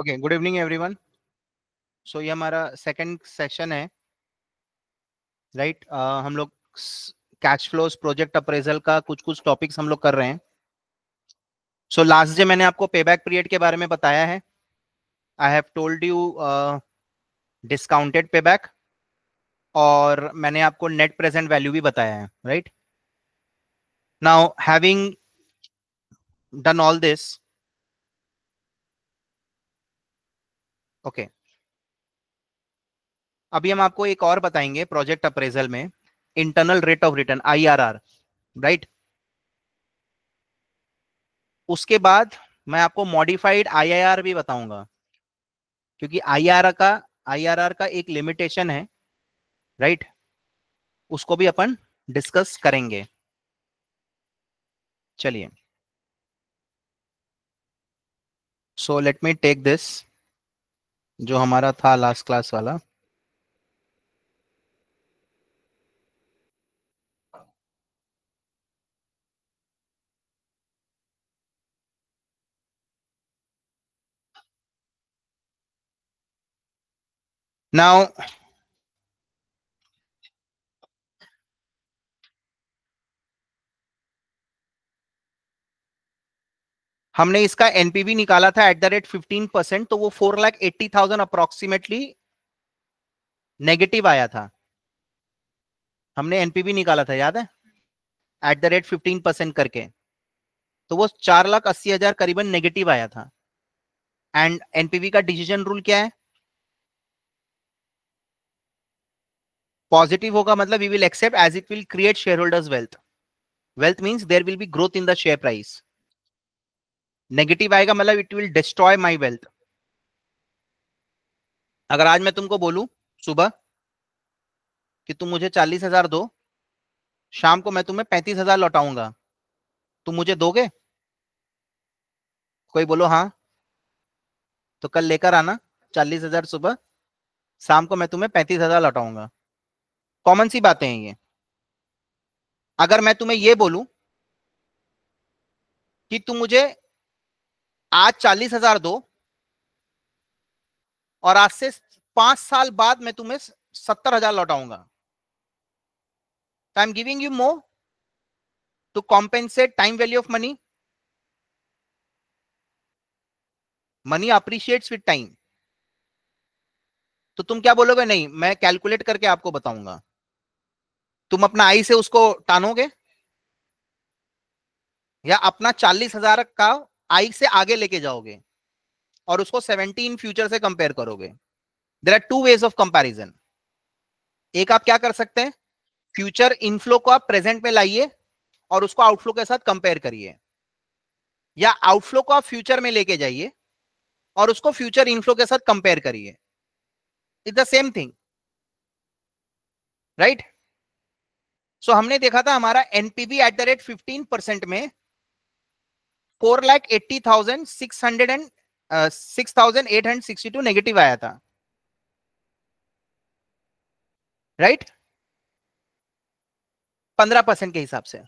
Okay good evening everyone so ये हमारा second session है राइट right? uh, हम लोग कैश फ्लोज प्रोजेक्ट अप्रेजल का कुछ कुछ टॉपिक्स हम लोग कर रहे हैं सो लास्ट डे मैंने आपको पे बैक पीरियड के बारे में बताया है I have told you discounted पे बैक और मैंने आपको नेट प्रेजेंट वैल्यू भी बताया है right now having done all this okay okay. अभी हम आपको एक और बताएंगे प्रोजेक्ट अप्रेजल में internal rate of return IRR right उसके बाद मैं आपको मॉडिफाइड आईआईआर भी बताऊंगा क्योंकि आईआरआर का आईआरआर का एक लिमिटेशन है राइट उसको भी अपन डिस्कस करेंगे चलिए so let me take this जो हमारा था लास्ट क्लास वाला नाउ हमने इसका एनपीवी निकाला था at the rate fifteen percent तो वो four lakh eighty thousand approximately negative आया था हमने एनपीवी निकाला था याद है at the rate fifteen percent करके तो वो चार लाख अस्सी हजार करीबन नेगेटिव आया था एंड एनपीवी का डिसीजन रूल क्या है पॉजिटिव होगा मतलब we will accept as it will create share holders wealth wealth means there will be growth in the share price negative आएगा मतलब it will destroy my wealth अगर आज मैं तुमको बोलूं सुबह कि तुम मुझे चालीस हजार दो शाम को मैं तुम्हें पैंतीस हजार लौटाऊंगा तुम मुझे दोगे कोई बोलो हाँ तो कल लेकर आना चालीस हजार सुबह शाम को मैं तुम्हें पैंतीस हजार लौटाऊंगा कॉमन सी बातें हैं ये अगर मैं तुम्हें ये बोलूं कि तुम मुझे आज चालीस हजार दो और आज से पांच साल बाद मैं तुम्हें सत्तर हजार लौटाऊंगा I am giving you more to compensate time value of money money appreciates with time तो तुम क्या बोलोगे नहीं मैं कैलकुलेट करके आपको बताऊंगा तुम अपना आई से उसको टानोगे या अपना चालीस हजार का आई से आगे लेके जाओगे और उसको 17 फ्यूचर से कंपेयर करोगे there are two ways of comparison एक आप क्या कर सकते हैं फ्यूचर इनफ्लो को आप प्रेजेंट में लाइए और उसको आउटफ्लो के साथ कंपेयर करिए या आउटफ्लो को आप फ्यूचर में लेके जाइए और उसको फ्यूचर इनफ्लो के साथ कंपेयर करिए it the same thing right so हमने देखा था हमारा NPV at the rate fifteen percent में four lakh eighty thousand six hundred and six thousand eight hundred sixty two negative आया था राइट पंद्रह परसेंट के हिसाब से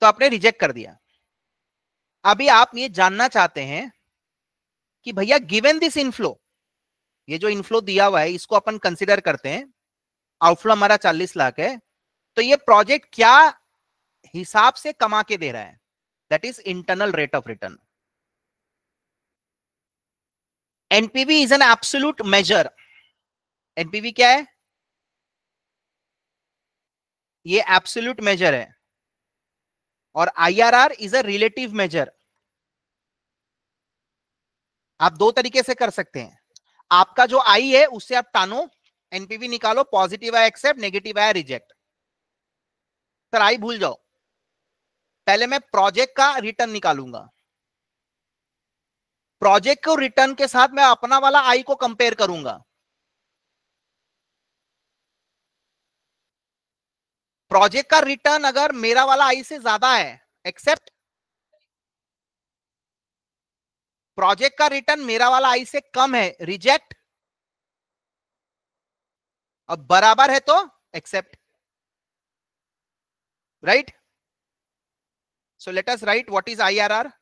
तो आपने रिजेक्ट कर दिया अभी आप ये जानना चाहते हैं कि भैया गिवन दिस इनफ्लो ये जो इनफ्लो दिया हुआ है इसको अपन कंसिडर करते हैं आउटफ्लो हमारा चालीस लाख है तो ये प्रोजेक्ट क्या हिसाब से कमा के दे रहा है that is internal rate of return NPV is an absolute measure NPV क्या है ये एब्सोल्यूट मेजर है और IRR is a relative measure आप दो तरीके से कर सकते हैं आपका जो आई है उससे आप टानो एनपीवी निकालो पॉजिटिव आया एक्सेप्ट नेगेटिव आया रिजेक्ट सर आई भूल जाओ पहले मैं प्रोजेक्ट का रिटर्न निकालूंगा प्रोजेक्ट को रिटर्न के साथ मैं अपना वाला आई को कंपेयर करूंगा प्रोजेक्ट का रिटर्न अगर मेरा वाला आई से ज्यादा है एक्सेप्ट प्रोजेक्ट का रिटर्न मेरा वाला आई से कम है रिजेक्ट अब बराबर है तो accept right So let us write what is IRR.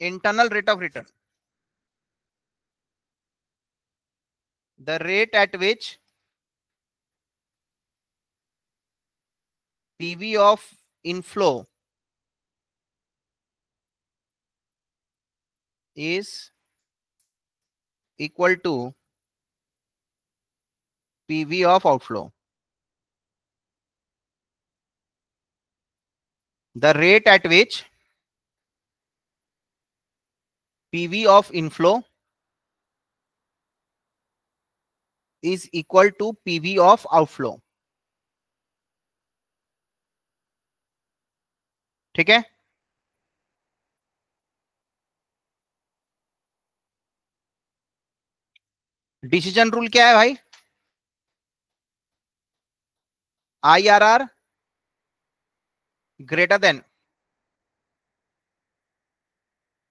internal rate of return the rate at which PV of inflow is equal to PV of outflow. The rate at which PV of inflow is equal to PV of outflow. ठीक है decision rule क्या है भाई I R R greater than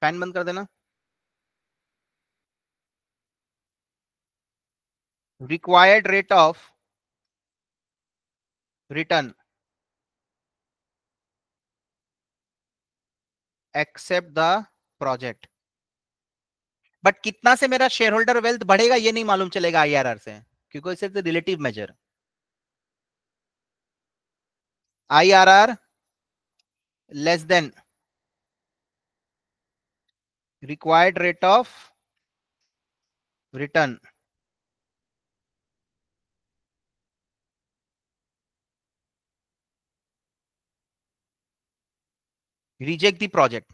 fan बंद कर देना required rate of return accept the project but कितना से मेरा शेयर होल्डर वेल्थ बढ़ेगा ये नहीं मालूम चलेगा आईआरआर से क्योंकि it's the relative measure IRR less than required rate of return reject the project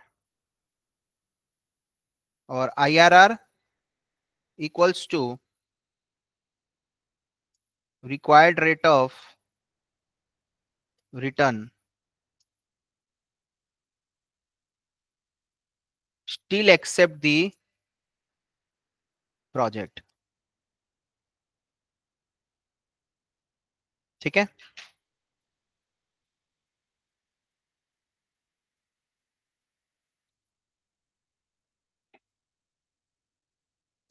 or IRR equals to required rate of return still accept the project ठीक है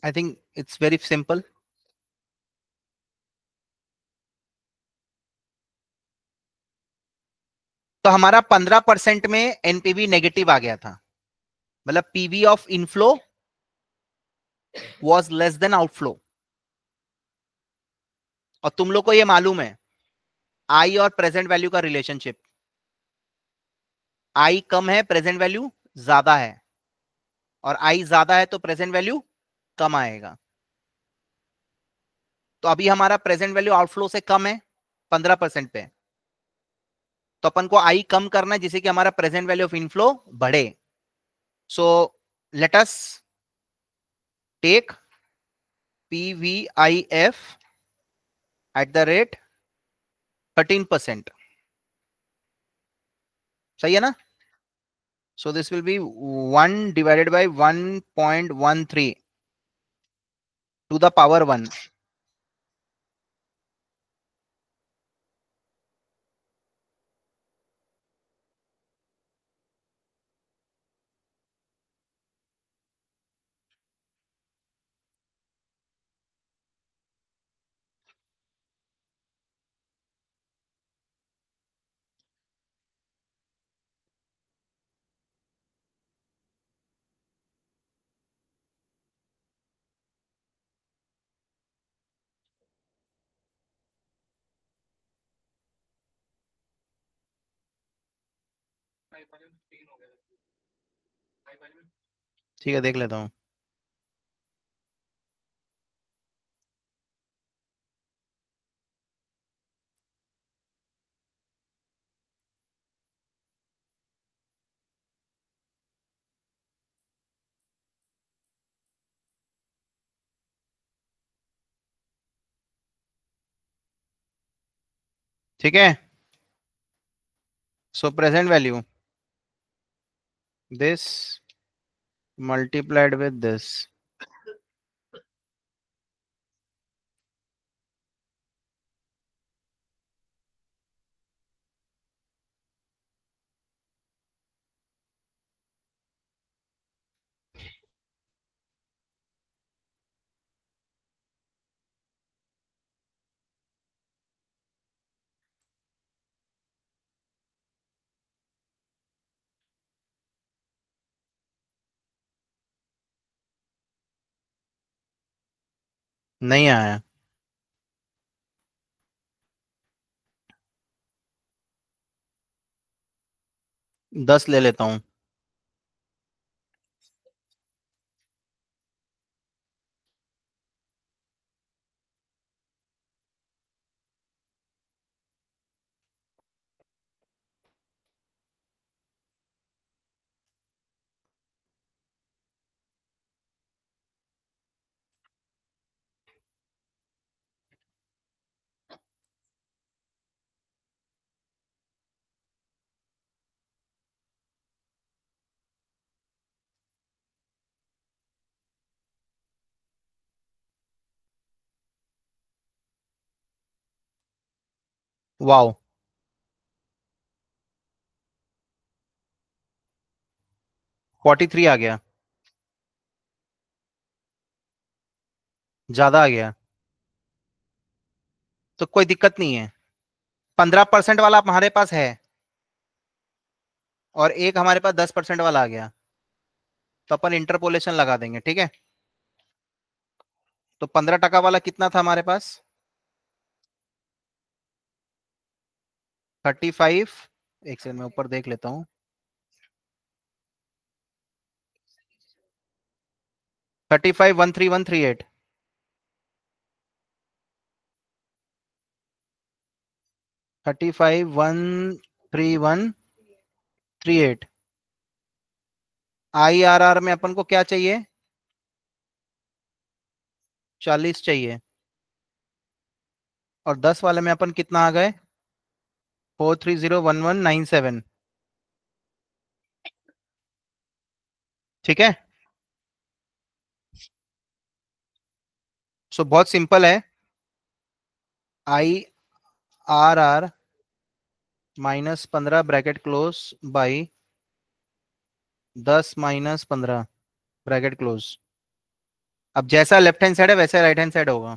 I think it's very simple. तो हमारा 15 percent में NPV negative आ गया था मतलब PV of inflow was less than outflow और तुम लोग को ये मालूम है आई और प्रेजेंट वैल्यू का रिलेशनशिप आई कम है प्रेजेंट वैल्यू ज्यादा है और आई ज्यादा है तो प्रेजेंट वैल्यू कम आएगा तो अभी हमारा प्रेजेंट वैल्यू आउटफ्लो से कम है पंद्रह परसेंट पे तो अपन को आई कम करना है जिससे कि हमारा प्रेजेंट वैल्यू ऑफ इनफ्लो बढ़े so let's take P V I F at the rate thirteen percent सही है ना so this will be one divided by one point one three to the power 1 ठीक है देख लेता हूँ ठीक है so present value this multiplied with this नहीं आया दस ले लेता हूँ wow फोर्टी थ्री आ गया ज्यादा आ गया तो कोई दिक्कत नहीं है पंद्रह परसेंट वाला हमारे पास है और एक हमारे पास दस परसेंट वाला आ गया तो अपन इंटरपोलेशन लगा देंगे ठीक है तो पंद्रह टका वाला कितना था हमारे पास थर्टी फाइव एक सेकंड मैं ऊपर देख लेता हूँ thirty five one three one three eight thirty five one three one three eight I R R में अपन को क्या चाहिए चालीस चाहिए और दस वाले में अपन कितना आ गए four three zero one one nine seven ठीक है सो so, बहुत सिंपल है आई आर आर माइनस पंद्रह ब्रैकेट क्लोज बाई दस माइनस पंद्रह ब्रैकेट क्लोज अब जैसा लेफ्ट हैंड साइड है वैसा राइट हैंड साइड होगा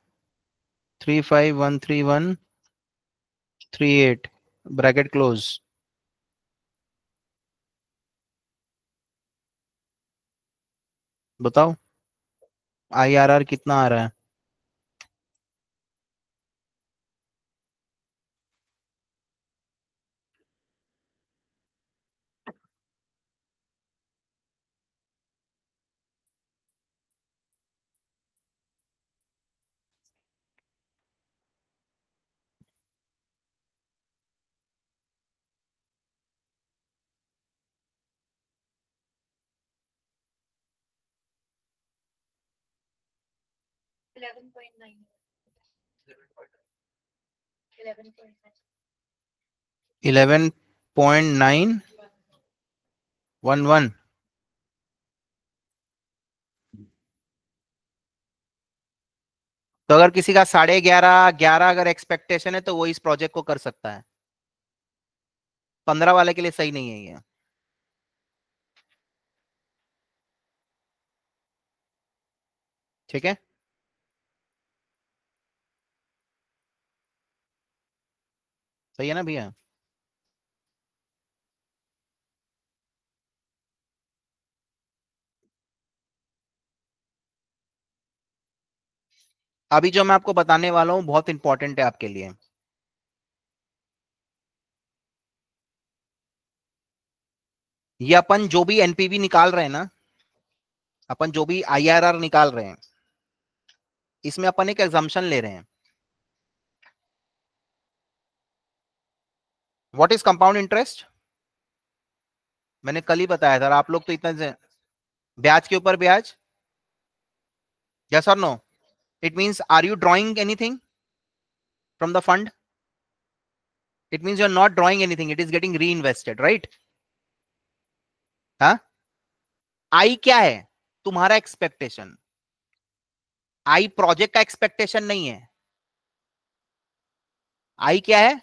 three five one three one three eight bracket close बताओ आई आर आर कितना आ रहा है eleven point nine one one तो अगर किसी का साढ़े ग्यारह ग्यारह अगर एक्सपेक्टेशन है तो वो इस प्रोजेक्ट को कर सकता है पंद्रह वाले के लिए सही नहीं है ये ठीक है सही है ना भैया अभी जो मैं आपको बताने वाला हूं बहुत इंपॉर्टेंट है आपके लिए ये अपन जो भी एनपीवी निकाल रहे हैं ना अपन जो भी आईआरआर निकाल रहे हैं इसमें अपन एक एग्जाम्शन ले रहे हैं व्हाट इज कंपाउंड इंटरेस्ट मैंने कल ही बताया था आप लोग तो इतना ब्याज के ऊपर ब्याज यस और no it means are you drawing anything from the fund it means you are not drawing anything it is getting reinvested right I क्या है तुम्हारा एक्सपेक्टेशन आई प्रोजेक्ट का एक्सपेक्टेशन नहीं है आई क्या है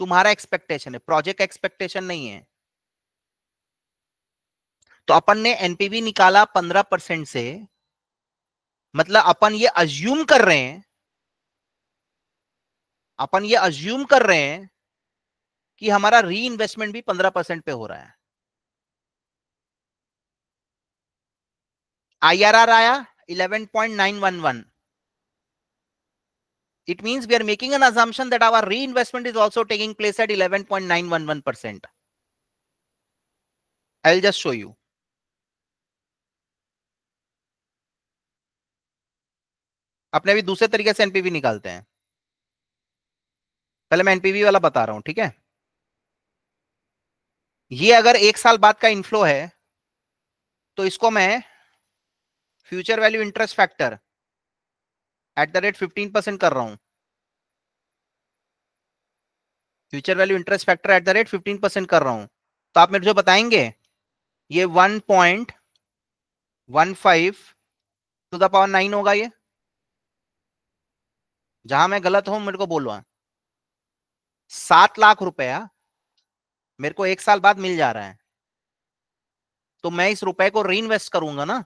तुम्हारा एक्सपेक्टेशन है प्रोजेक्ट एक्सपेक्टेशन नहीं है तो अपन ने एनपीवी निकाला पंद्रह परसेंट से मतलब अपन ये अज्यूम कर रहे हैं अपन ये अज्यूम कर रहे हैं कि हमारा री इन्वेस्टमेंट भी पंद्रह परसेंट पे हो रहा है आईआरआर आया eleven point nine one one It means we are making an assumption that our reinvestment is also taking place at 11.911%. I'll just show you. अपने अभी दूसरे तरीके से एनपीवी निकालते हैं पहले मैं एनपीवी वाला बता रहा हूं ठीक है ये अगर एक साल बाद का इनफ्लो है तो इसको मैं future value interest factor at the rate fifteen percent कर रहा हूं future value interest factor at the rate fifteen percent कर रहा हूं तो आप मेरे जो बताएंगे ये one point one five to the power nine होगा ये जहां मैं गलत हूं मेरे को बोलो सात लाख रुपया मेरे को एक साल बाद मिल जा रहा है तो मैं इस रुपए को री इन्वेस्ट करूंगा ना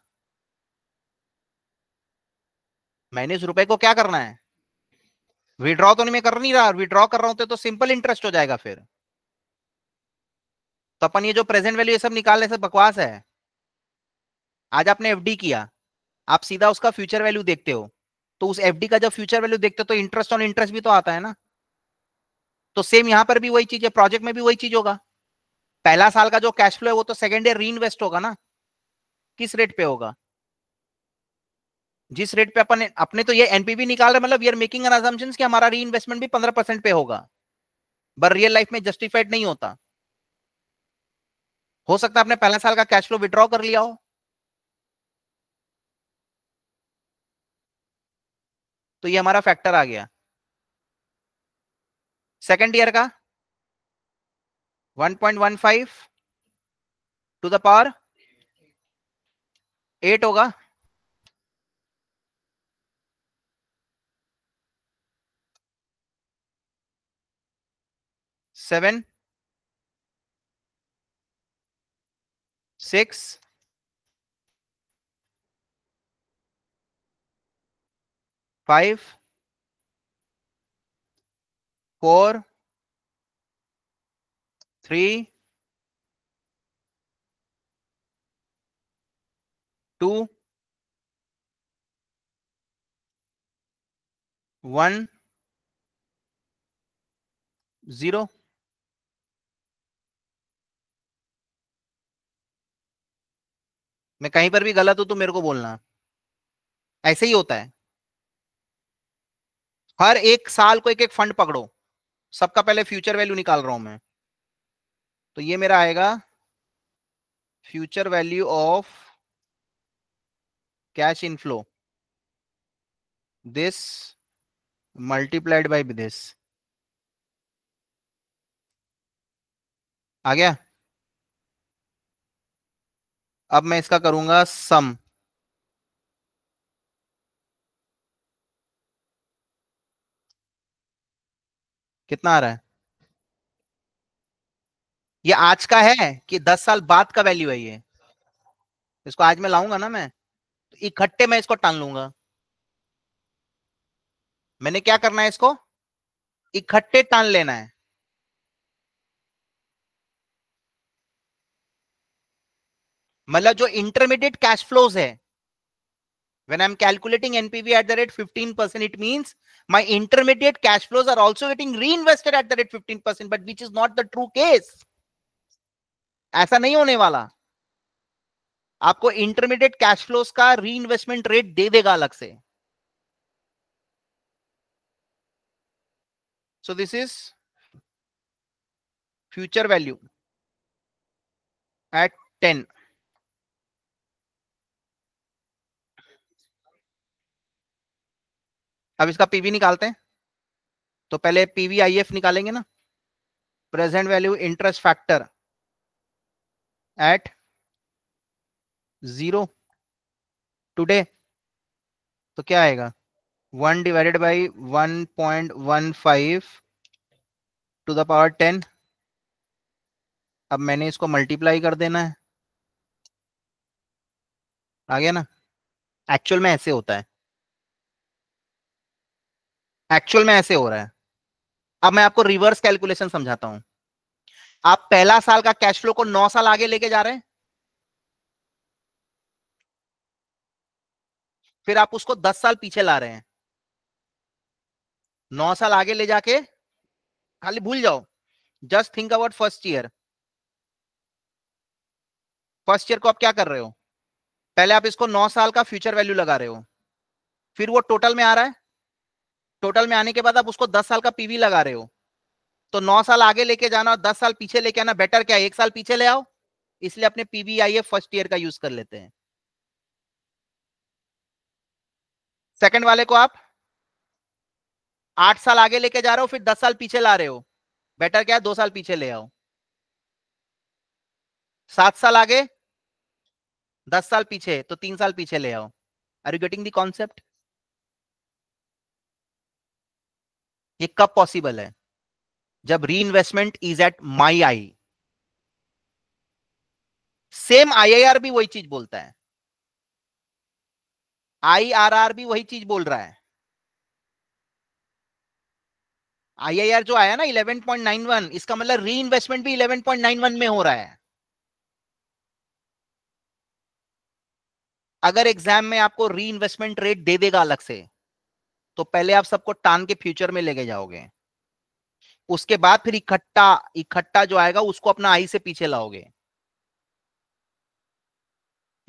मैंने इस रुपए को क्या करना है विड्रॉ तो नहीं मैं कर नहीं रहा विड्रॉ कर रहा हूं तो सिंपल तो इंटरेस्ट हो जाएगा फिर तो अपन ये जो प्रेजेंट वैल्यू ये सब निकालने से बकवास है आज आपने एफडी किया आप सीधा उसका फ्यूचर वैल्यू देखते हो तो उस एफडी का जब फ्यूचर वैल्यू देखते हो तो इंटरेस्ट ऑन इंटरेस्ट भी तो आता है ना तो सेम यहां पर भी वही चीज है प्रोजेक्ट में भी वही चीज होगा पहला साल का जो कैश फ्लो है वो तो सेकेंड ईयर री होगा ना किस रेट पे होगा जिस रेट पे अपन अपने तो ये एनपीवी निकाल रहे मतलब we are making an assumption कि हमारा री इन्वेस्टमेंट भी पंद्रह परसेंट पे होगा बट रियल लाइफ में जस्टिफाइड नहीं होता हो सकता है आपने पहले साल का कैश फ्लो विड्रॉ कर लिया हो तो ये हमारा फैक्टर आ गया सेकेंड ईयर का 1.15 टू द पावर 8 होगा seven, six, five, four, three, two, one, zero. मैं कहीं पर भी गलत हूं तो मेरे को बोलना ऐसे ही होता है हर एक साल को एक एक फंड पकड़ो सबका पहले फ्यूचर वैल्यू निकाल रहा हूं मैं तो ये मेरा आएगा future value of cash inflow this multiplied by this आ गया अब मैं इसका करूंगा सम कितना आ रहा है ये आज का है कि दस साल बाद का वैल्यू है ये इसको आज में लाऊंगा ना मैं तो इकट्ठे मैं इसको टान लूंगा मैंने क्या करना है इसको इकट्ठे टान लेना है मतलब जो इंटरमीडिएट कैश फ्लोज है when i'm calculating npv at the rate 15% it means my intermediate cash flows are also getting reinvested at the rate 15% but which is not the true case ऐसा नहीं होने वाला आपको इंटरमीडिएट कैश फ्लोज का reinvestment rate दे देगा अलग से so this is future value at ten अब इसका पीवी निकालते हैं तो पहले पीवी आई एफ निकालेंगे ना present value interest factor at zero today तो क्या आएगा one divided by one point one five to the power ten अब मैंने इसको मल्टीप्लाई कर देना है आ गया ना एक्चुअल में ऐसे होता है एक्चुअल में ऐसे हो रहा है अब मैं आपको रिवर्स कैलकुलेशन समझाता हूं आप पहला साल का कैश फ्लो को नौ साल आगे लेके जा रहे हैं फिर आप उसको दस साल पीछे ला रहे हैं नौ साल आगे ले जाके खाली भूल जाओ just think about first year first year को आप क्या कर रहे हो पहले आप इसको नौ साल का फ्यूचर वैल्यू लगा रहे हो फिर वो टोटल में आ रहा है टोटल में आने के बाद आप उसको दस साल का पीवी लगा रहे हो तो नौ साल आगे लेके जाना और दस साल पीछे लेके आना बेटर क्या एक साल पीछे ले आओ इसलिए अपने पीबीआई फर्स्ट ईयर का यूज कर लेते हैं सेकंड वाले को आप आठ साल आगे लेके जा रहे हो फिर दस साल पीछे ला रहे हो बेटर क्या है दो साल पीछे ले आओ सात साल आगे दस साल पीछे तो तीन साल पीछे ले आओ are you getting the concept ये कब पॉसिबल है जब reinvestment is at my I same IIR भी वही चीज बोलता है आईआरआर भी वही चीज बोल रहा है आईआईआर जो आया ना 11.91 इसका मतलब री इन्वेस्टमेंट भी 11.91 में हो रहा है अगर एग्जाम में आपको री इन्वेस्टमेंट रेट दे देगा अलग से तो पहले आप सबको टान के फ्यूचर में लेके जाओगे उसके बाद फिर इकट्ठा इकट्ठा जो आएगा उसको अपना आई से पीछे लाओगे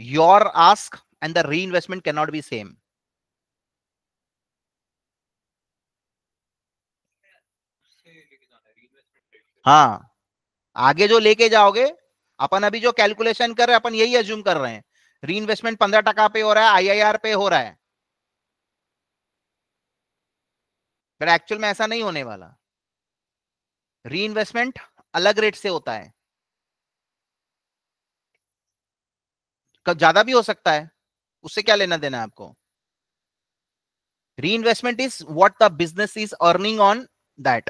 your ask and the reinvestment cannot be same हाँ आगे जो लेके जाओगे अपन अभी जो कैलकुलेशन कर रहे हैं अपन यही एज्यूम कर रहे हैं री इन्वेस्टमेंट पंद्रह टका पे हो रहा है आईआईआर पे हो रहा है पर एक्चुअल में ऐसा नहीं होने वाला री इन्वेस्टमेंट अलग रेट से होता है कब ज्यादा भी हो सकता है उससे क्या लेना देना है आपको reinvestment is what the business is earning on that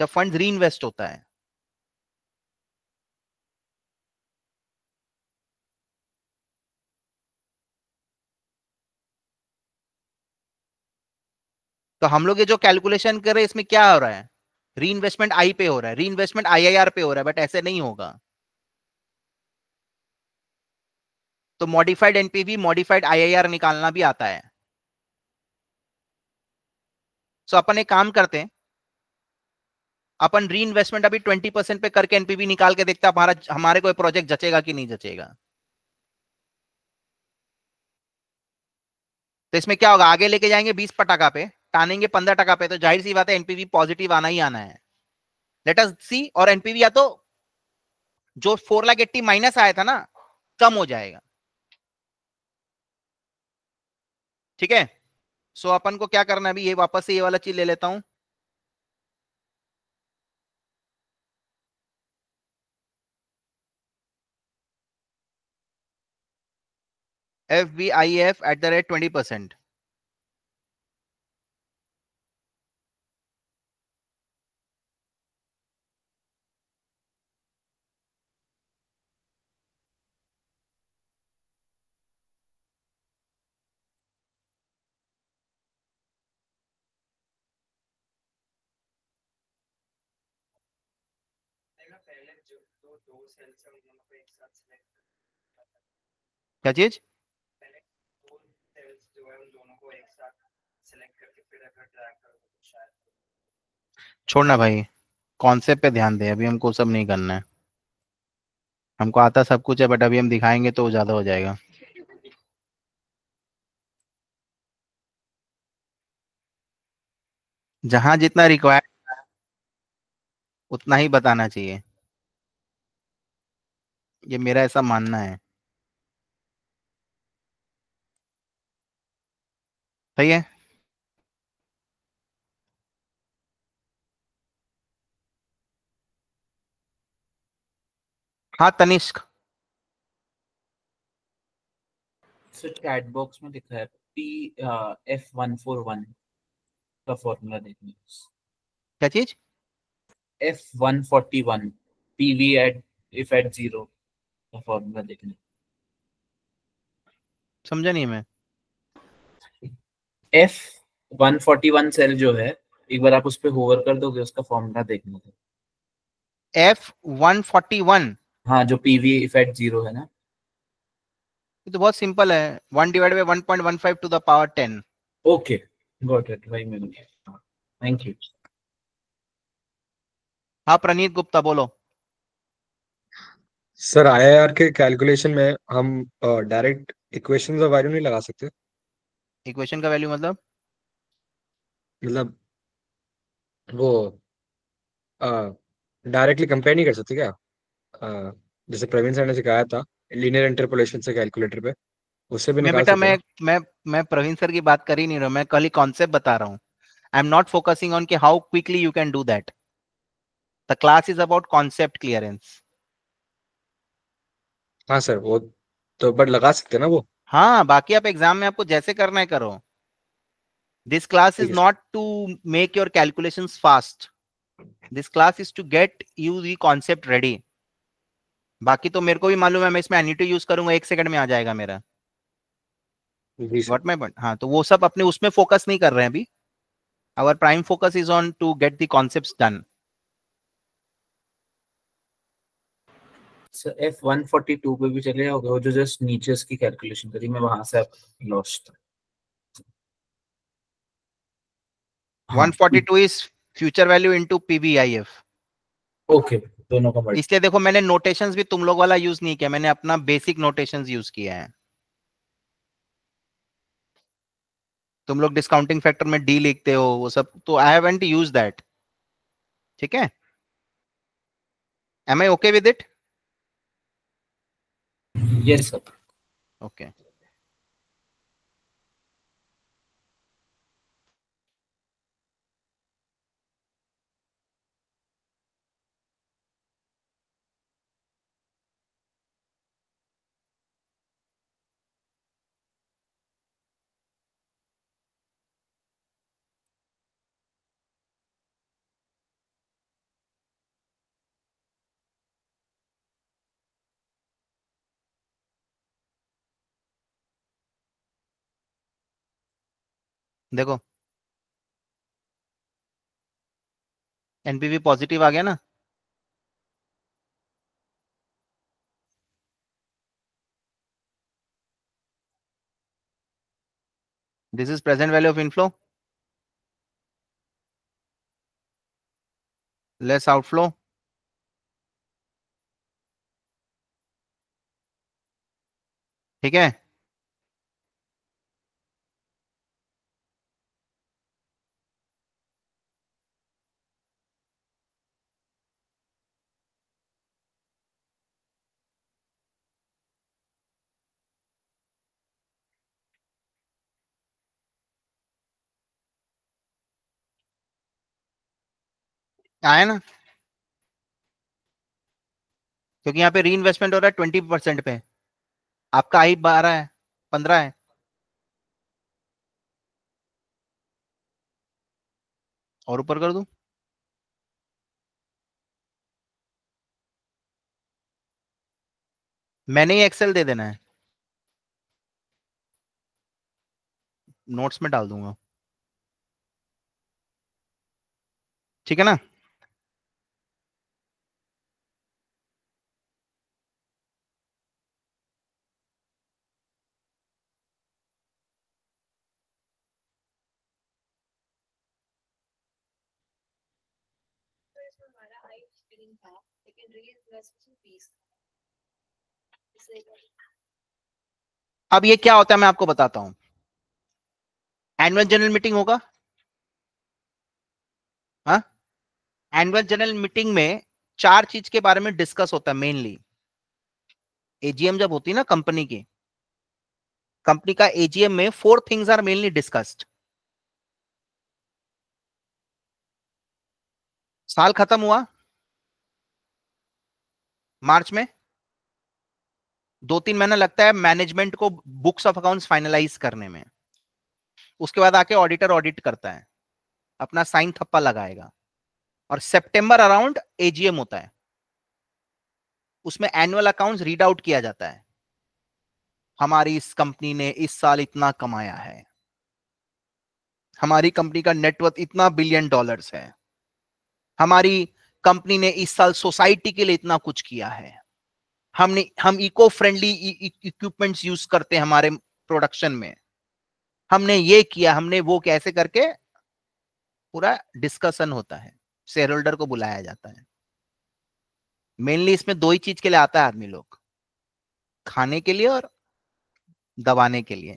जब फंड री इन्वेस्ट होता है तो हम लोग ये जो कैलकुलेशन कर रहे हैं इसमें क्या हो रहा है री इन्वेस्टमेंट आई पे हो रहा है री इन्वेस्टमेंट आई पे हो रहा है बट ऐसे नहीं होगा तो मॉडिफाइड एनपीवी मॉडिफाइड आईआईआर निकालना भी आता है सो so, अपन एक काम करते हैं अपन री इन्वेस्टमेंट अभी ट्वेंटी परसेंट पे करके एनपीवी निकाल के देखते हैं हमारा हमारे कोई प्रोजेक्ट जचेगा कि नहीं जचेगा तो इसमें क्या होगा आगे लेके जाएंगे बीस पटाखा पे टानेंगे पंद्रह टका पे तो जाहिर सी बात है एनपीवी पॉजिटिव आना ही आना है लेट अस सी और एनपीवी या तो जो फोर लाख एट्टी माइनस आया था ना कम हो जाएगा ठीक है सो अपन को क्या करना है अभी ये वापस से ये वाला चीज ले लेता हूं F B I F at the rate twenty percent क्या चीज छोड़ना भाई कॉन्सेप्ट पे ध्यान दे अभी हमको सब नहीं करना है हमको आता सब कुछ है बट अभी हम दिखाएंगे तो ज्यादा हो जाएगा जहां जितना रिक्वायर्ड उतना ही बताना चाहिए ये मेरा ऐसा मानना है सही है हाँ तनिष्क चैट बॉक्स में लिखा है P F one four one का फॉर्मूला देखने क्या चीज F one forty one P V at if at zero form में देखने समझा नहीं मैं एफ 141 सेल जो है एक बार आप उस पे होवर कर दोगे उसका फॉर्मूला देखने का एफ 141 हाँ जो PV इफेक्ट जीरो है ना ये तो बहुत सिंपल है 1 divide by 1.15 to the power 10 okay got it भाई मैंने थैंक यू आप प्रणीत गुप्ता बोलो सर आईआईआर के कैलकुलेशन में हम डायरेक्ट इक्वेशन का वैल्यू नहीं लगा सकते इक्वेशन का वैल्यू मतलब मतलब वो डायरेक्टली कंपेयर नहीं कर सकते क्या आ, जैसे प्रवीण सर ने सिखाया था लीनियर इंटरपोलेशन से कैलकुलेटर पे उससे भी मैं बेटा मैं मैं मैं प्रवीण सर की बात कर ही नहीं रहा मैं ही कॉन्सेप्ट बता रहा हूँ I am not focusing on कि how quickly you can do that the class is about concept clearance हाँ सर वो तो बट लगा सकते हैं ना वो हाँ बाकी आप एग्जाम में आपको जैसे करना है करो this class is not to make your calculation fast this class is to get you the concept ready बाकी तो मेरे को भी मालूम है मैं इसमें एनिटी यूज करूंगा एक सेकंड में आ जाएगा मेरा वॉट माई पॉइंट हाँ तो वो सब अपने उसमें फोकस नहीं कर रहे हैं अभी our prime focus is on to get the concept done पे भी चले जाओगे वो जो जस्ट नीचे कैलकुलेशन करी मैं वहां से 142 is future value into PBIF okay दोनों का इसलिए देखो मैंने नोटेशंस भी तुम लोग वाला यूज नहीं किया मैंने अपना बेसिक नोटेशंस यूज किया है तुम लोग डिस्काउंटिंग फैक्टर में डी लिखते हो वो सब तो आई हैवंट यूज दैट ठीक है am I okay with it yes sir okay देखो एनपीवी पॉजिटिव आ गया ना this is present value of inflow less outflow ठीक है आया ना क्योंकि यहाँ पे री इन्वेस्टमेंट हो रहा है ट्वेंटी परसेंट पे आपका आई बारह है पंद्रह है और ऊपर कर दू मैंने ही एक्सेल दे देना है नोट्स में डाल दूंगा ठीक है ना अब ये क्या होता है मैं आपको बताता हूं एनुअल जनरल मीटिंग होगा एनुअल जनरल मीटिंग में चार चीज के बारे में डिस्कस होता है मेनली एजीएम जब होती है ना कंपनी की कंपनी का एजीएम में four things are mainly discussed साल खत्म हुआ मार्च में दो तीन महीना लगता है मैनेजमेंट को बुक्स ऑफ अकाउंट्स फाइनलाइज करने में उसके बाद आके ऑडिटर ऑडिट करता है अपना साइन थप्पा लगाएगा और सितंबर अराउंड एजीएम होता है उसमें एनुअल अकाउंट्स रीड आउट किया जाता है हमारी इस कंपनी ने इस साल इतना कमाया है हमारी कंपनी का नेटवर्थ इतना बिलियन डॉलर्स है हमारी कंपनी ने इस साल सोसाइटी के लिए इतना कुछ किया है हमने हम इको फ्रेंडली इक्विपमेंट्स यूज करते हैं हमारे प्रोडक्शन में हमने ये किया हमने वो कैसे करके पूरा डिस्कशन होता है शेयर होल्डर को बुलाया जाता है मेनली इसमें दो ही चीज के लिए आता है आदमी लोग खाने के लिए और दबाने के लिए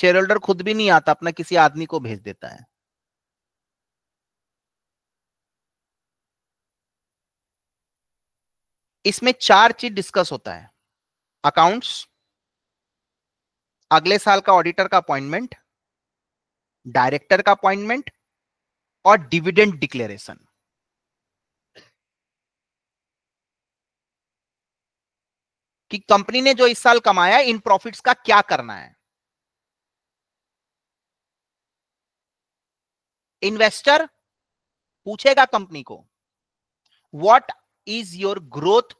शेयर होल्डर खुद भी नहीं आता अपना किसी आदमी को भेज देता है इसमें चार चीज डिस्कस होता है अकाउंट्स अगले साल का ऑडिटर का अपॉइंटमेंट डायरेक्टर का अपॉइंटमेंट और डिविडेंड डिक्लेरेशन कि कंपनी ने जो इस साल कमाया इन प्रॉफिट्स का क्या करना है इन्वेस्टर पूछेगा कंपनी को what is your growth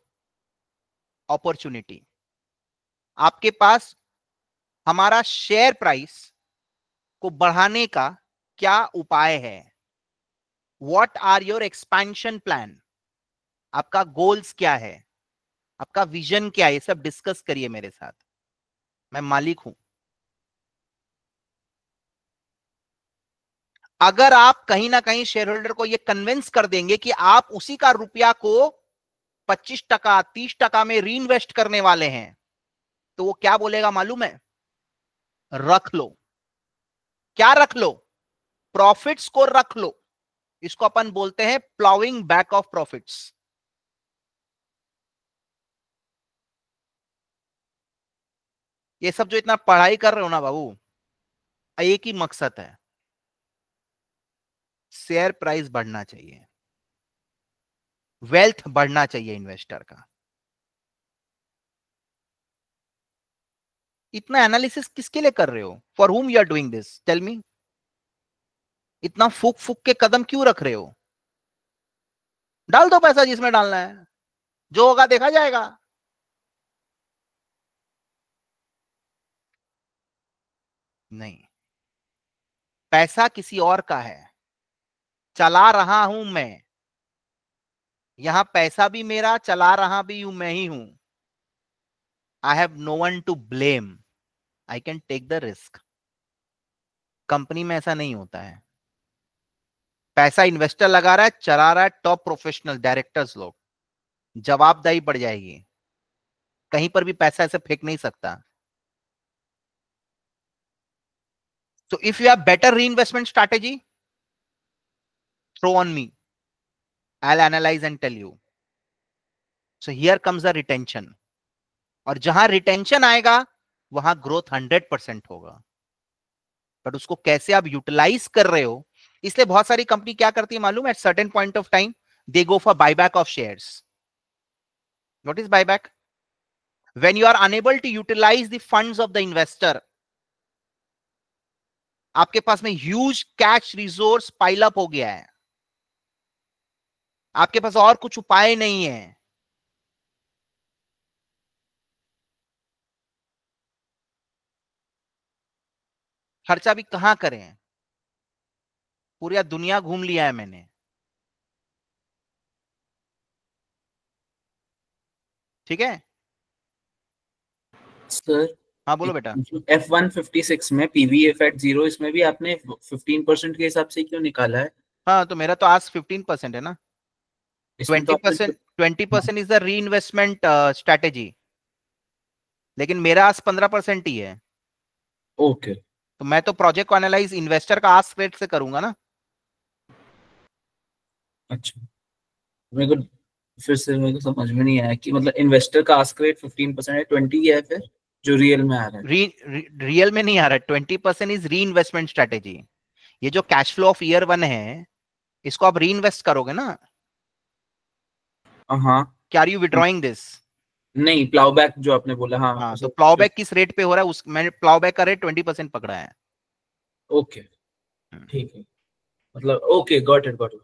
opportunity आपके पास हमारा शेयर प्राइस को बढ़ाने का क्या उपाय है what are your expansion plan आपका गोल्स क्या है आपका विजन क्या है ये सब डिस्कस करिए मेरे साथ मैं मालिक हूं अगर आप कहीं ना कहीं शेयर होल्डर को यह कन्विंस कर देंगे कि आप उसी का रुपया को पच्चीस टका तीस टका में री इन्वेस्ट करने वाले हैं तो वो क्या बोलेगा मालूम है रख लो क्या रख लो प्रॉफिट्स को रख लो इसको अपन बोलते हैं प्लाउिंग बैक ऑफ प्रॉफिट्स ये सब जो इतना पढ़ाई कर रहे हो ना बाबू एक ही मकसद है शेयर प्राइस बढ़ना चाहिए वेल्थ बढ़ना चाहिए इन्वेस्टर का इतना एनालिसिस किसके लिए कर रहे हो for whom you are doing this tell me इतना फूक फूक के कदम क्यों रख रहे हो डाल दो पैसा जिसमें डालना है जो होगा देखा जाएगा नहीं पैसा किसी और का है चला रहा हूं मैं यहां पैसा भी मेरा चला रहा भी हूं मैं ही हूं I have no one to blame I can take the risk company में ऐसा नहीं होता है पैसा इन्वेस्टर लगा रहा है चला रहा है टॉप प्रोफेशनल डायरेक्टर्स लोग जवाबदाही बढ़ जाएगी कहीं पर भी पैसा ऐसे फेंक नहीं सकता तो if you have better reinvestment strategy throw on me. I'll analyze and tell you. So here comes the retention. और जहां रिटेंशन आएगा वहां ग्रोथ 100 परसेंट होगा बट उसको कैसे आप यूटिलाइज कर रहे हो इसलिए बहुत सारी कंपनी क्या करती है मालूम at certain point of time they go for buyback of shares what is buyback when you are unable to utilize the funds of the investor आपके पास में ह्यूज कैश रिजोर्स पाइलअप हो गया है आपके पास और कुछ उपाय नहीं है खर्चा भी कहां करें पूरी दुनिया घूम लिया है मैंने ठीक है सर हाँ बोलो बेटा एफ वन फिफ्टी सिक्स में पीवी एफ एट जीरो इसमें भी आपने फिफ्टीन परसेंट के हिसाब से क्यों निकाला है हाँ तो मेरा तो आज फिफ्टीन परसेंट है ना twenty percent is the investment strategy लेकिन मेरा आज ही है ओके तो मैं तो प्रोजेक्ट को एनालाइज इन्वेस्टर का रेट से करूंगा ना अच्छा मेरे को फिर से मेरे को समझ में नहीं आया कि मतलब इन्वेस्टर का आस्क रेट 15% है 20 है फिर जो रियल में आ रहा है री, रियल में नहीं आ रहा twenty percent is reinvestment strategy ये जो cash flow of year one है इसको आप री इन्वेस्ट करोगे ना क्या आर यू विड्रॉइंग दिस नहीं प्लाउबैक जो आपने बोला हाँ, हाँ तो प्लाउबैक किस रेट पे हो रहा है उस मैंने प्लाउबैक का रेट ट्वेंटी परसेंट पकड़ा है ओके ठीक है मतलब ओके गॉट इट गॉट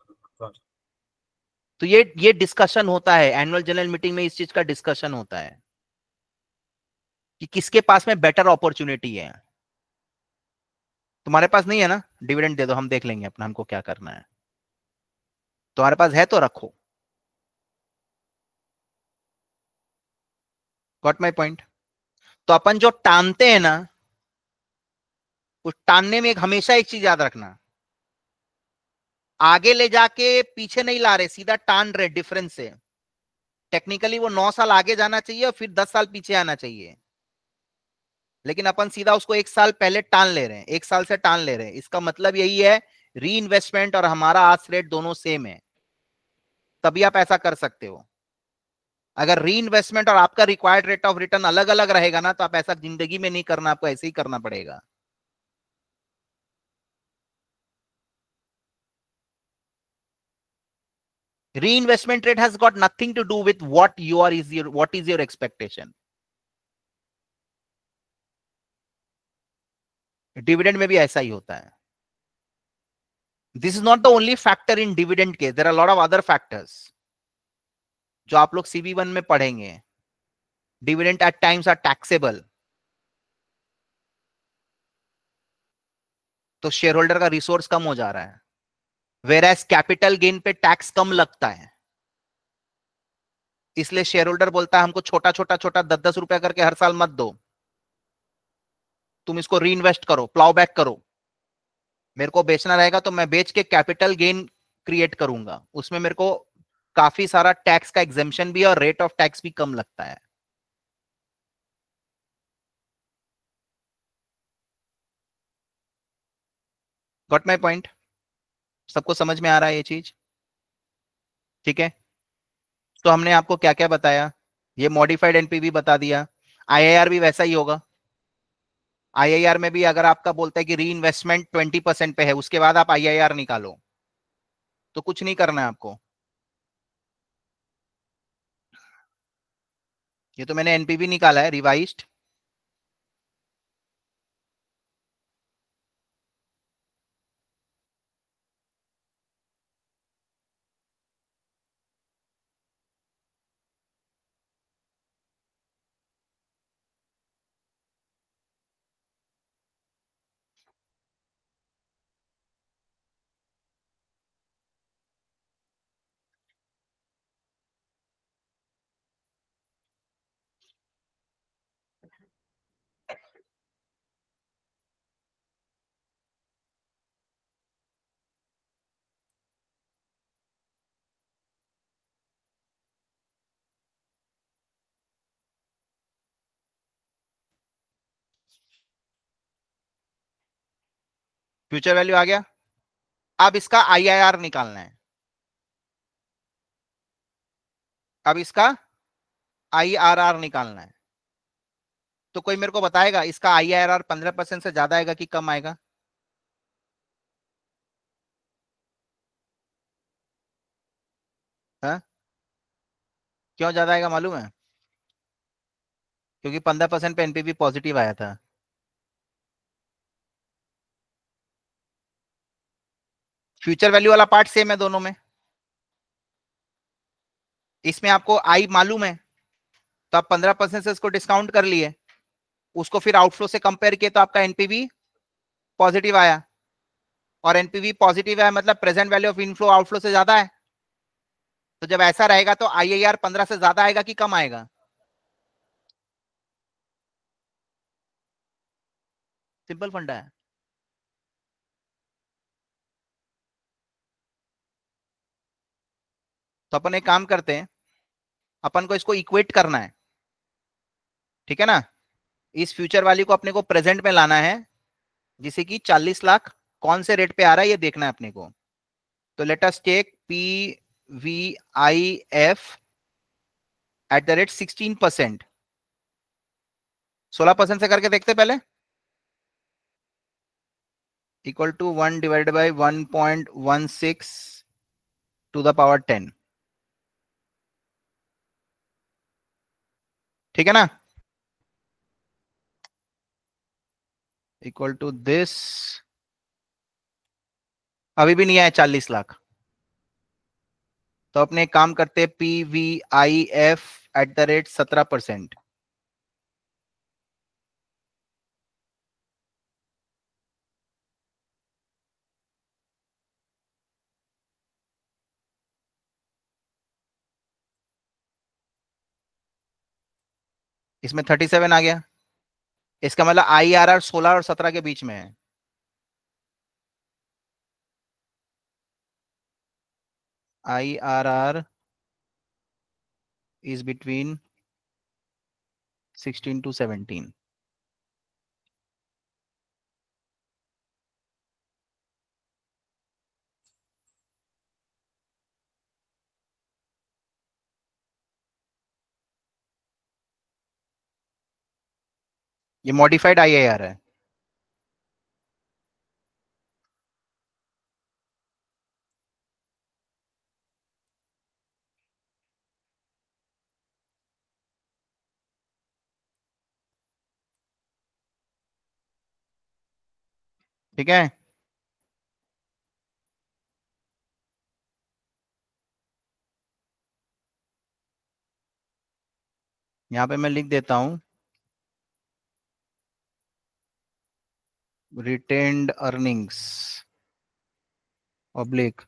तो ये ये डिस्कशन होता है एनुअल जनरल मीटिंग में इस चीज का डिस्कशन होता है कि किसके पास में बेटर अपॉर्चुनिटी है तुम्हारे पास नहीं है ना डिविडेंड दे दो हम देख लेंगे अपना हमको क्या करना है तुम्हारे पास है तो रखो गॉट माई पॉइंट तो अपन जो टानते हैं ना उस टानने में एक हमेशा एक चीज याद रखना आगे ले जाके पीछे नहीं ला रहे सीधा टान रहे डिफरेंस से टेक्निकली वो नौ साल आगे जाना चाहिए और फिर दस साल पीछे आना चाहिए लेकिन अपन सीधा उसको एक साल पहले टान ले रहे हैं एक साल से टान ले रहे हैं इसका मतलब यही है री इन्वेस्टमेंट और हमारा आज रेट दोनों सेम है तभी आप ऐसा कर सकते हो अगर री इन्वेस्टमेंट और आपका रिक्वायर्ड रेट ऑफ रिटर्न अलग अलग रहेगा ना तो आप ऐसा जिंदगी में नहीं करना आपको ऐसे ही करना पड़ेगा reinvestment rate has got nothing to do with what your is your what is your expectation dividend में भी ऐसा ही होता है this is not the only factor in dividend के there are lot of other factors जो आप लोग सीबी वन में पढ़ेंगे dividend at times are taxable तो शेयर होल्डर का रिसोर्स कम हो जा रहा है वेर एज कैपिटल गेन पे टैक्स कम लगता है इसलिए शेयर होल्डर बोलता है हमको छोटा छोटा छोटा दस दस रुपया करके हर साल मत दो तुम इसको री इन्वेस्ट करो प्लाउ बैक करो मेरे को बेचना रहेगा तो मैं बेच के कैपिटल गेन क्रिएट करूंगा उसमें मेरे को काफी सारा टैक्स का एग्जेम्पन भी और रेट ऑफ टैक्स भी कम लगता है गॉट माई पॉइंट सबको समझ में आ रहा है ये चीज ठीक है तो हमने आपको क्या क्या बताया ये मॉडिफाइड एनपीवी बता दिया आईआईआर भी वैसा ही होगा आईआईआर में भी अगर आपका बोलता है कि री इन्वेस्टमेंट ट्वेंटी परसेंट पे है उसके बाद आप आईआईआर निकालो तो कुछ नहीं करना है आपको ये तो मैंने एनपीवी निकाला है रिवाइज्ड फ्यूचर वैल्यू आ गया अब इसका आर निकालना है अब इसका आर निकालना है तो कोई मेरे को बताएगा इसका आई आर पंद्रह परसेंट से ज्यादा आएगा कि कम आएगा है हाँ? क्यों ज्यादा आएगा मालूम है क्योंकि पंद्रह परसेंट पे एनपीपी पॉजिटिव आया था फ्यूचर वैल्यू वाला पार्ट सेम है दोनों में इसमें आपको आई मालूम है तो आप पंद्रह परसेंट से इसको डिस्काउंट कर लिए उसको फिर आउटफ्लो से कंपेयर किए तो आपका एनपीवी पॉजिटिव आया और एनपीवी पॉजिटिव है मतलब present value of inflow outflow से ज्यादा है तो जब ऐसा रहेगा तो आर पंद्रह से ज्यादा आएगा कि कम आएगा सिंपल फंडा है तो अपन एक काम करते हैं अपन को इसको इक्वेट करना है ठीक है ना इस फ्यूचर वाली को अपने को प्रेजेंट में लाना है जिसे कि 40 लाख कौन से रेट पे आ रहा है ये देखना है अपने को तो let us take P V I F at the rate sixteen percent सोलह परसेंट से करके देखते पहले equal to one divide by one point one six to the power ten ठीक है ना इक्वल टू दिस अभी भी नहीं आया चालीस लाख तो अपने काम करते P V I F at the rate सत्रह परसेंट इसमें थर्टी सेवन आ गया इसका मतलब आई आर आर सोलह और सत्रह के बीच में है I R R is between sixteen to seventeen ये मॉडिफाइड आई है ठीक है यहां पे मैं लिख देता हूं retained earnings oblique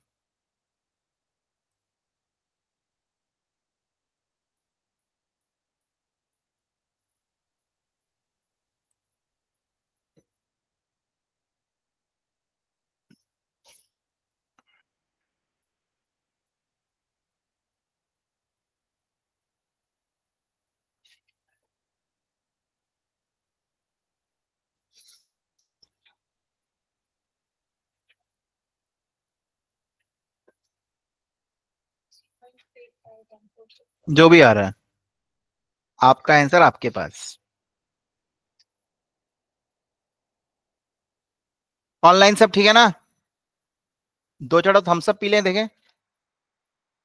जो भी आ रहा है आपका आंसर आपके पास ऑनलाइन सब ठीक है ना दो चढ़ो तो हम सब पी लें देखें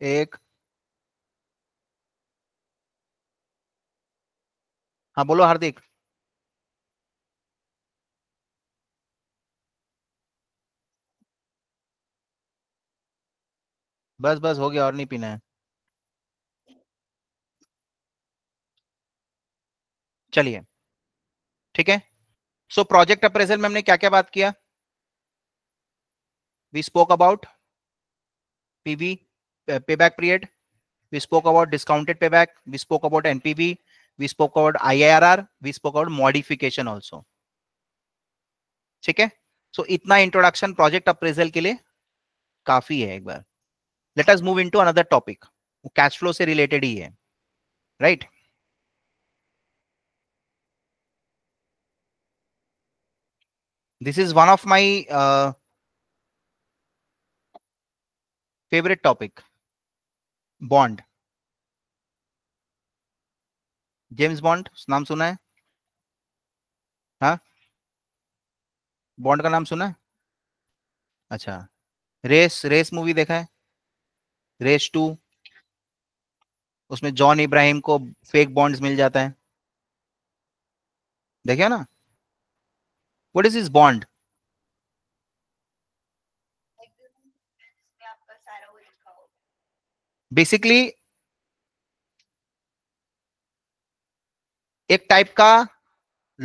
एक हाँ बोलो हार्दिक बस बस हो गया और नहीं पीना है चलिए ठीक है सो प्रोजेक्ट अप्रेजल में हमने क्या क्या बात किया we spoke about PV back period we spoke about discounted पे payback we spoke about NPV we spoke about I R R we spoke about modification also ठीक है सो so, इतना इंट्रोडक्शन प्रोजेक्ट अप्रेजल के लिए काफी है एक बार let us move into another topic cash flow से रिलेटेड ही है right right? this is one of my uh, favorite topic bond James Bond नाम सुना है हाँ बॉन्ड का नाम सुना है अच्छा रेस रेस मूवी देखा है रेस टू उसमें जॉन इब्राहिम को फेक बॉन्ड्स मिल जाता है देखिए ना what is his bond basically एक टाइप का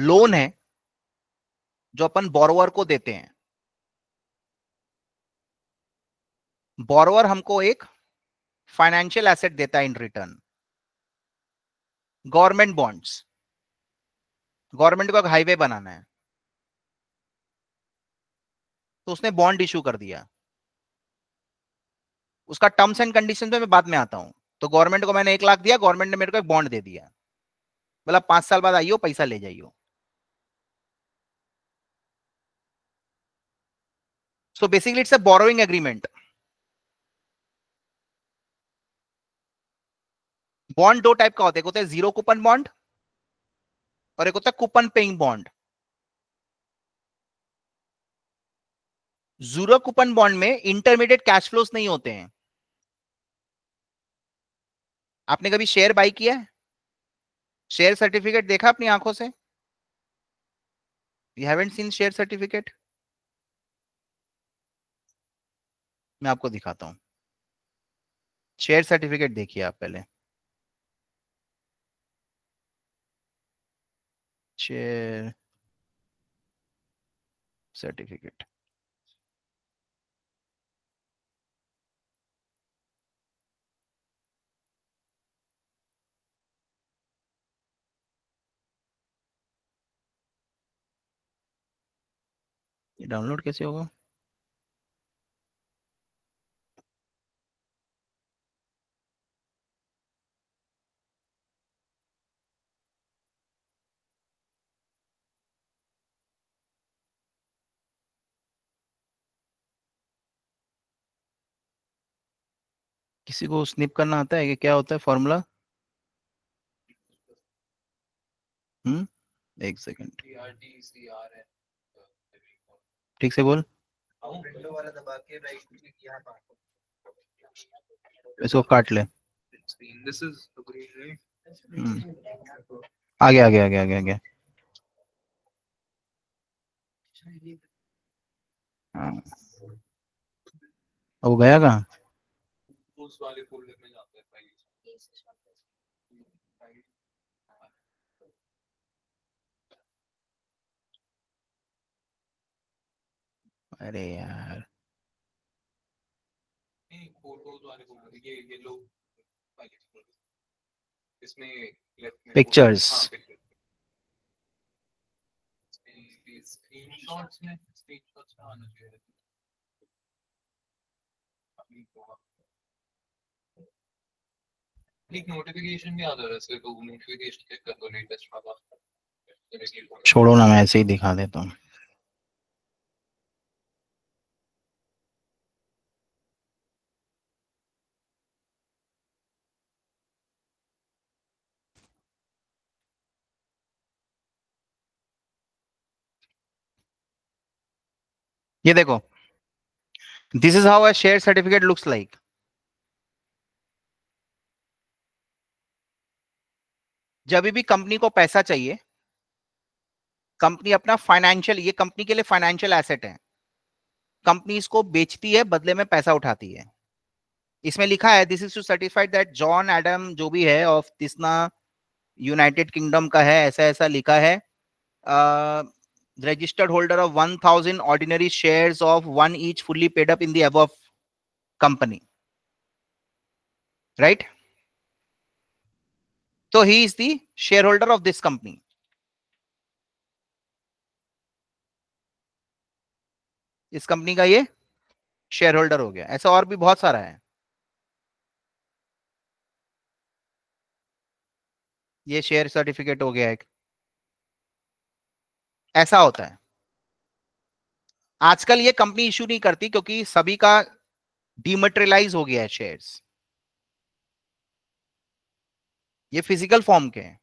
लोन है जो अपन बोरोवर को देते हैं बोरोवर हमको एक फाइनेंशियल एसेट देता है in return government bonds government को एक हाईवे बनाना है तो उसने बॉन्ड इशू कर दिया उसका टर्म्स एंड कंडीशन पे मैं बाद में आता हूँ तो गवर्नमेंट को मैंने एक लाख दिया गवर्नमेंट ने मेरे को एक बॉन्ड दे दिया बोला मतलब पांच साल बाद आइयो पैसा ले जाइयो so basically it's a borrowing agreement bond दो टाइप का होता है एक होता है जीरो कूपन बॉन्ड और एक होता है coupon paying bond zero coupon bond में इंटरमीडिएट कैश फ्लोस नहीं होते हैं आपने कभी शेयर बाई किया है शेयर सर्टिफिकेट देखा अपनी आंखों से you haven't seen share certificate मैं आपको दिखाता हूं शेयर सर्टिफिकेट देखिए आप पहले शेयर सर्टिफिकेट ये डाउनलोड कैसे होगा किसी को स्निप करना आता है कि क्या होता है फॉर्मूला हम्म एक सेकंड ठीक से बोल इसको काट ले हम्म। आगे आगे आगे आगे आगे हाँ वो गया कहाँ अरे यार हाँ, तो पिक्चर्स एक नोटिफिकेशन भी आ रहा है तो नोटिफिकेशन चेक कर दो लेटेस्ट वाला छोड़ो ना मैं ऐसे ही दिखा देता हूँ ये देखो this is how a share certificate looks like जब भी कंपनी को पैसा चाहिए कंपनी अपना फाइनेंशियल ये कंपनी के लिए फाइनेंशियल एसेट है कंपनी इसको बेचती है बदले में पैसा उठाती है इसमें लिखा है this is to certified that John Adam जो भी है ऑफ दिसना यूनाइटेड किंगडम का है ऐसा ऐसा लिखा है uh, registered holder of 1000 ordinary shares of one each fully paid up in the above company right so he is the shareholder of this company इस कंपनी का ये शेयर होल्डर हो गया ऐसा और भी बहुत सारा है ये शेयर सर्टिफिकेट हो गया एक ऐसा होता है आजकल ये कंपनी इश्यू नहीं करती क्योंकि सभी का डिमटेरियलाइज हो गया है शेयर्स ये फिजिकल फॉर्म के हैं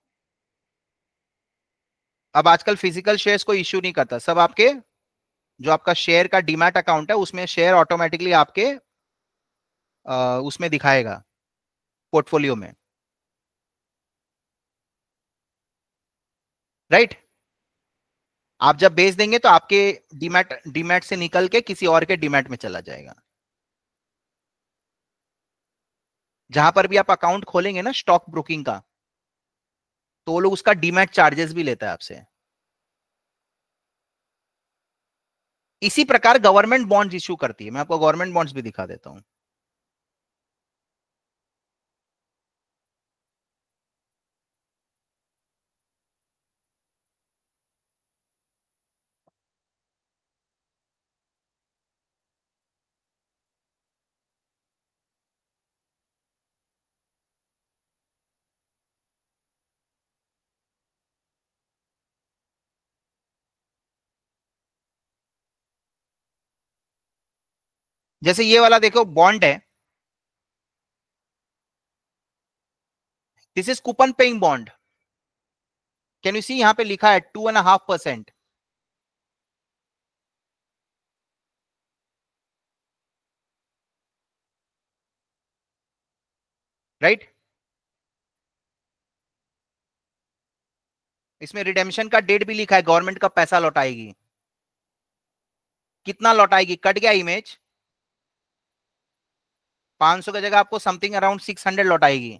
अब आजकल फिजिकल शेयर्स को इश्यू नहीं करता सब आपके जो आपका शेयर का डीमैट अकाउंट है उसमें शेयर ऑटोमेटिकली आपके आ, उसमें दिखाएगा पोर्टफोलियो में राइट right? आप जब बेच देंगे तो आपके डीमेट डीमेट से निकल के किसी और के डीमेट में चला जाएगा जहां पर भी आप अकाउंट खोलेंगे ना स्टॉक ब्रोकिंग का तो वो लोग उसका डीमेट चार्जेस भी लेता है आपसे इसी प्रकार गवर्नमेंट बॉन्ड्स इश्यू करती है मैं आपको गवर्नमेंट बॉन्ड्स भी दिखा देता हूं जैसे ये वाला देखो बॉन्ड है this is coupon paying bond can you see यहां पे लिखा है two and half percent right इसमें रिडेम्शन का डेट भी लिखा है गवर्नमेंट का पैसा लौटाएगी कितना लौटाएगी कट गया इमेज पांच सौ की जगह आपको समथिंग अराउंड सिक्स हंड्रेड लौट आएगी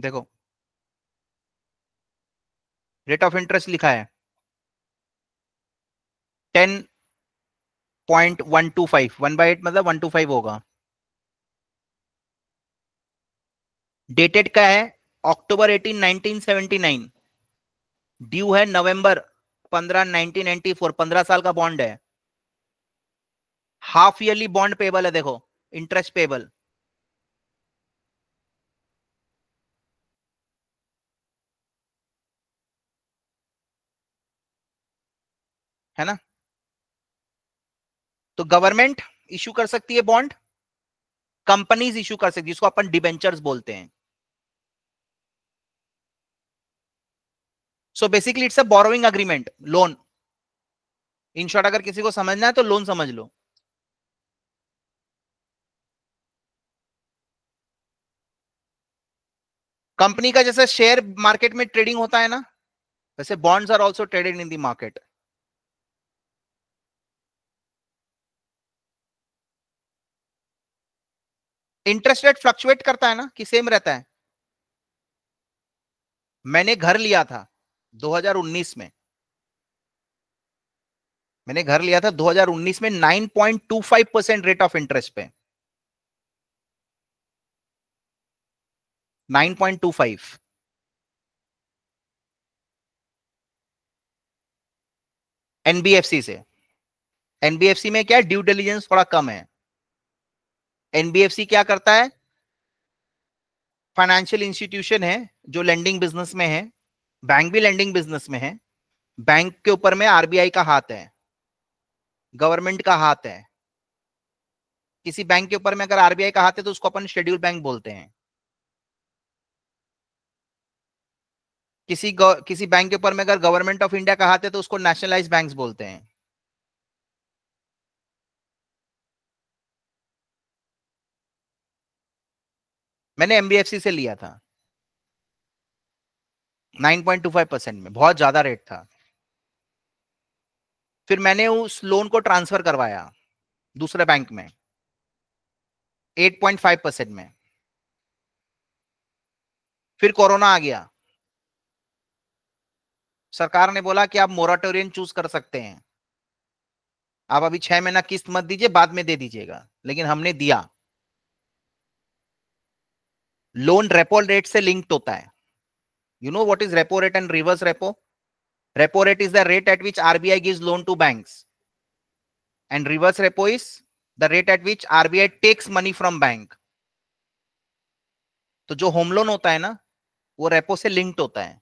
देखो रेट ऑफ इंटरेस्ट लिखा है ten point one two five one by eight मतलब वन टू फाइव होगा डेटेड क्या है अक्टूबर 18 1979 ड्यू है नवंबर 15 1994 15 साल का बॉन्ड है हाफ ईयरली बॉन्ड पेबल है देखो इंटरेस्ट पेबल है ना तो गवर्नमेंट इश्यू कर सकती है बॉन्ड कंपनीज इशू कर सकती है जिसको अपन डिबेंचर्स बोलते हैं so basically it's a borrowing agreement loan in short अगर किसी को समझना है तो लोन समझ लो कंपनी का जैसे शेयर मार्केट में ट्रेडिंग होता है ना वैसे bonds are also traded in the market interest rate fluctuate करता है ना कि सेम रहता है मैंने घर लिया था 2019 में मैंने घर लिया था 2019 में 9.25 परसेंट रेट ऑफ इंटरेस्ट पे 9.25 एनबीएफसी से एनबीएफसी में क्या ड्यू डिलीजेंस थोड़ा कम है एनबीएफसी क्या करता है फाइनेंशियल इंस्टीट्यूशन है जो लेंडिंग बिजनेस में है बैंक भी लेंडिंग बिजनेस में है बैंक के ऊपर में आरबीआई का हाथ है गवर्नमेंट का हाथ है किसी बैंक के ऊपर में अगर आरबीआई का हाथ है तो उसको अपन शेड्यूल बैंक बोलते हैं किसी किसी बैंक के ऊपर में अगर गवर्नमेंट ऑफ इंडिया का हाथ है तो उसको नेशनलाइज बैंक बोलते हैं मैंने एमबीएफसी से लिया था 9.25 परसेंट में बहुत ज्यादा रेट था फिर मैंने उस लोन को ट्रांसफर करवाया दूसरे बैंक में 8.5 परसेंट में फिर कोरोना आ गया सरकार ने बोला कि आप मोराटोरियम चूज कर सकते हैं आप अभी छह महीना किस्त मत दीजिए बाद में दे दीजिएगा लेकिन हमने दिया लोन रेपो रेट से लिंक्ड होता है you know what is repo rate and reverse repo repo rate is the rate at which RBI gives loan to banks and reverse repo is the rate at which RBI takes money from bank तो जो home loan होता है ना वो repo से linked होता है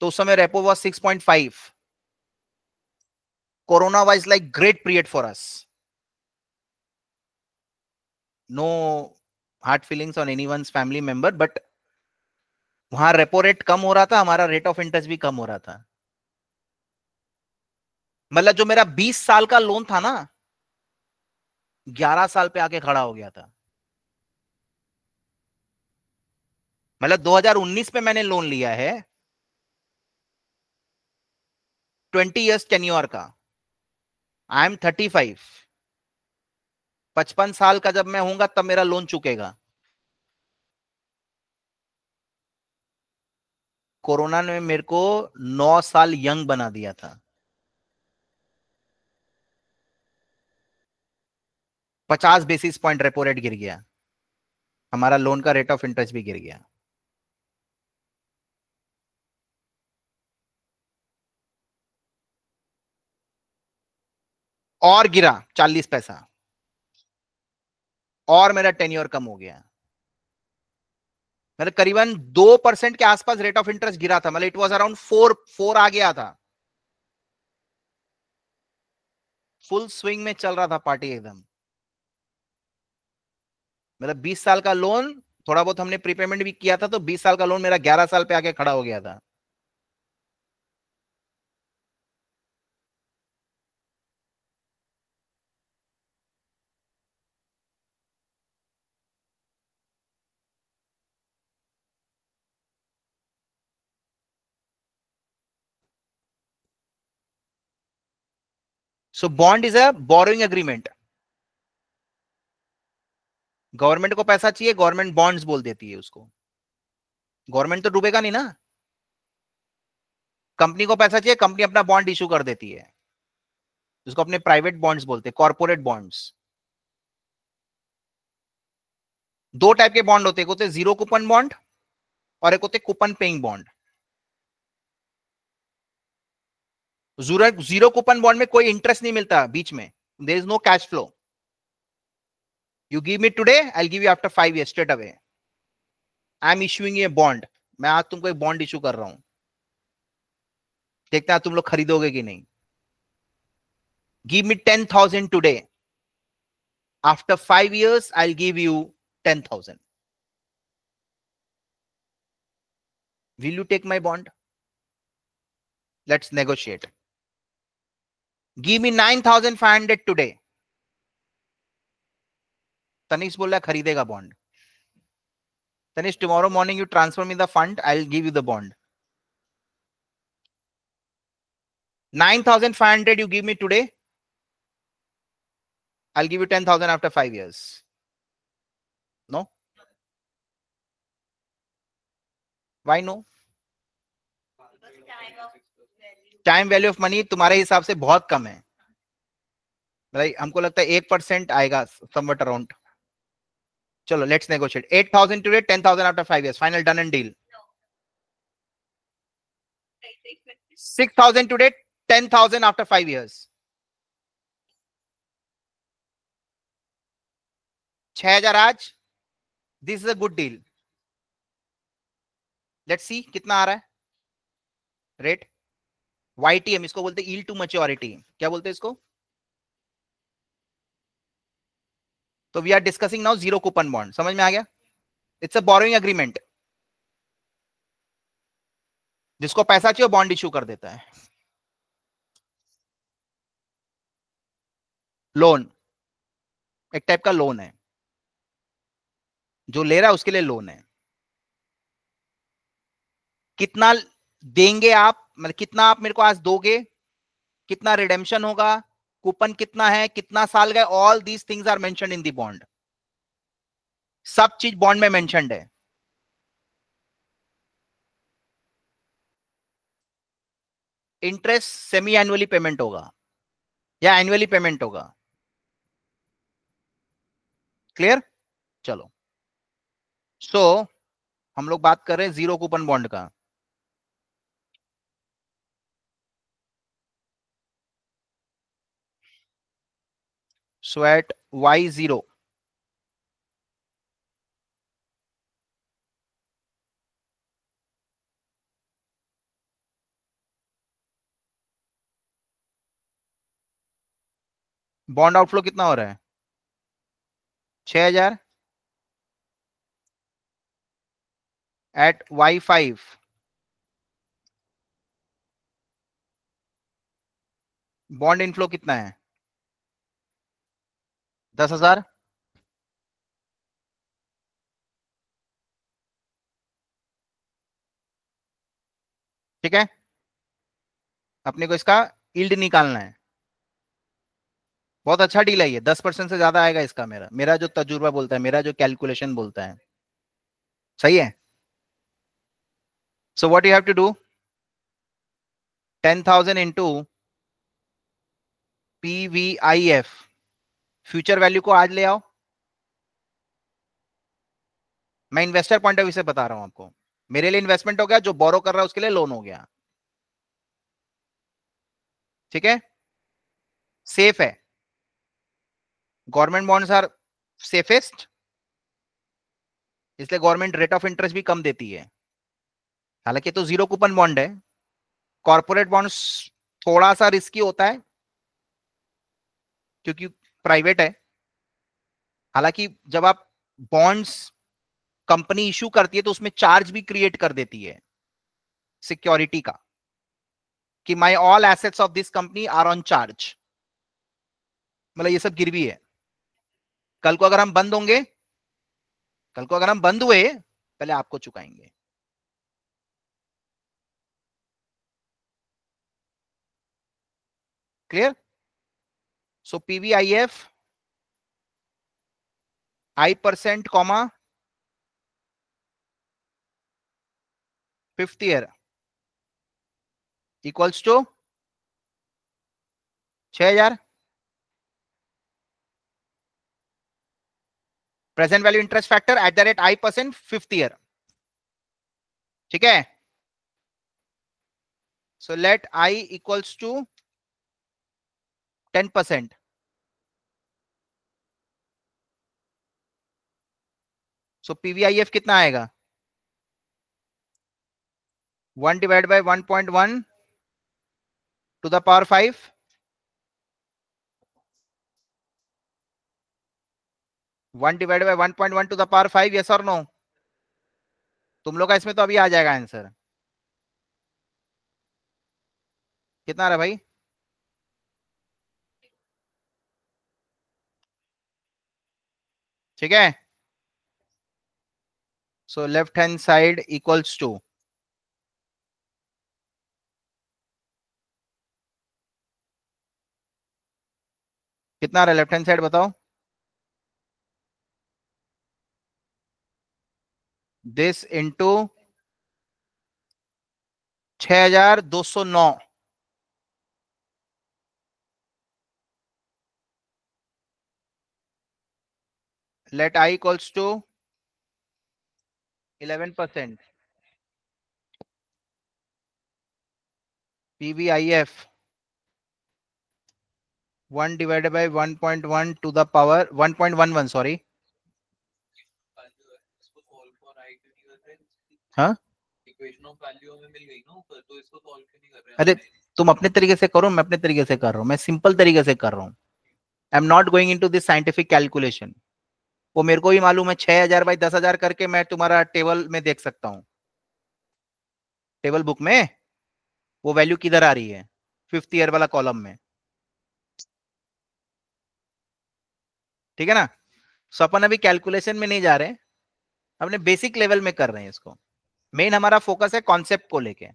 तो उस समय repo was six point five corona wise like great period for us no hard feelings on any one family member but वहां रेपो रेट कम हो रहा था हमारा रेट ऑफ इंटरेस्ट भी कम हो रहा था मतलब जो मेरा 20 साल का लोन था ना 11 साल पे आके खड़ा हो गया था मतलब 2019 पे मैंने लोन लिया है 20 इयर्स टेन्योर का आई एम 35 पचपन साल का जब मैं होऊंगा तब मेरा लोन चुकेगा कोरोना ने मेरे को नौ साल यंग बना दिया था पचास बेसिस पॉइंट रेपो रेट गिर गया हमारा लोन का रेट ऑफ इंटरेस्ट भी गिर गया और गिरा चालीस पैसा और मेरा टेन्योर कम हो गया मतलब करीबन दो परसेंट के आसपास रेट ऑफ इंटरेस्ट गिरा था मतलब it was around four four आ गया था फुल स्विंग में चल रहा था पार्टी एकदम मतलब बीस साल का लोन थोड़ा बहुत हमने प्रीपेमेंट भी किया था तो बीस साल का लोन मेरा ग्यारह साल पे आके खड़ा हो गया था so bond is a borrowing agreement government को पैसा चाहिए गवर्नमेंट बॉन्ड्स बोल देती है उसको गवर्नमेंट तो डूबेगा नहीं ना कंपनी को पैसा चाहिए कंपनी अपना बॉन्ड इशू कर देती है उसको अपने प्राइवेट बॉन्ड्स बोलते हैं कॉर्पोरेट बॉन्ड्स दो टाइप के बॉन्ड होते हैं एक होते जीरो कूपन बॉन्ड और एक होते coupon paying bond zero coupon bond में कोई इंटरेस्ट नहीं मिलता बीच में there is no cash flow you give me today I give you after five year straight away I am issuing a bond मैं आज तुमको एक बॉन्ड इशू कर रहा हूं देखते हैं तुम लोग खरीदोगे कि नहीं give me ten thousand today after five years I give you ten thousand will you take my bond let's negotiate give me 9500 today tanish bola kharidega bond tanish tomorrow morning you transfer me the fund i'll give you the bond 9500 you give me today i'll give you 10000 after 5 years no why no time value of money तुम्हारे हिसाब से बहुत कम है भाई हमको लगता है एक परसेंट आएगा समवट अराउंड चलो let's negotiate eight thousand today ten thousand after five years final done and deal six thousand to today ten thousand after five years छह हजार आज this is a good deal let's see कितना आ रहा है rate YTM इसको बोलते ईल to maturity क्या बोलते हैं इसको तो we are discussing now zero coupon bond समझ में आ गया इट्स अ बोरोइंग एग्रीमेंट जिसको पैसा चाहिए बॉन्ड इश्यू कर देता है लोन एक टाइप का लोन है जो ले रहा है उसके लिए लोन है कितना देंगे आप मतलब कितना आप मेरे को आज दोगे कितना रिडेम्शन होगा कूपन कितना है कितना साल गए all these things are mention in the bond सब चीज बॉन्ड में मेंशनड है इंटरेस्ट सेमी एनुअली पेमेंट होगा या एनुअली पेमेंट होगा क्लियर चलो सो so, हम लोग बात कर रहे हैं जीरो कूपन बॉन्ड का so at y0 bond outflow कितना हो रहा है छ हजार at Y five bond inflow कितना है दस हजार ठीक है अपने को इसका इल्ड निकालना है बहुत अच्छा डील है ये दस परसेंट से ज्यादा आएगा इसका मेरा मेरा जो तजुर्बा बोलता है मेरा जो कैलकुलेशन बोलता है सही है so what you have to do ten thousand into P V I F future value को आज ले आओ मैं इन्वेस्टर पॉइंट ऑफ व्यू से बता रहा हूं आपको मेरे लिए इन्वेस्टमेंट हो गया जो बोरो कर रहा है उसके लिए लोन हो गया ठीक है सेफ है गवर्नमेंट बॉन्ड्स आर सेफेस्ट इसलिए गवर्नमेंट रेट ऑफ इंटरेस्ट भी कम देती है हालांकि तो जीरो कूपन बॉन्ड है कॉर्पोरेट बॉन्ड्स थोड़ा सा रिस्की होता है क्योंकि प्राइवेट है हालांकि जब आप बॉन्ड्स कंपनी इशू करती है तो उसमें चार्ज भी क्रिएट कर देती है सिक्योरिटी का कि my all assets of this company are on charge मतलब ये सब गिरवी है कल को अगर हम बंद होंगे कल को अगर हम बंद हुए पहले आपको चुकाएंगे clear So PVIF, I percent comma fifth year equals to छ हजार present value interest factor at the rate I percent fifth year ठीक है so let I equals to ten percent so PVIF कितना आएगा one divide by one point one to the power five one divide by one point one to the power five yes और no तुम लोग का इसमें तो अभी आ जाएगा आंसर कितना रहा भाई ठीक है so left hand side equals to कितना आ रहा लेफ्ट हैंड साइड बताओ दिस इंटू छ हजार दो सौ नौ let i equals to 11 percent PBIF 1 divided by 1.1 to the power 1.11 sorry हाँ अरे तुम अपने तरीके से करो मैं अपने तरीके से कर रहा हूँ मैं सिंपल तरीके से कर रहा हूँ I am not going into this scientific calculation वो मेरे को भी मालूम है छह हजार बाई दस हजार करके मैं तुम्हारा टेबल में देख सकता हूँ टेबल बुक में वो वैल्यू किधर आ रही है फिफ्थ ईयर वाला कॉलम में ठीक है ना सो अपन अभी कैलकुलेशन में नहीं जा रहे अपने बेसिक लेवल में कर रहे हैं इसको मेन हमारा फोकस है कॉन्सेप्ट को लेके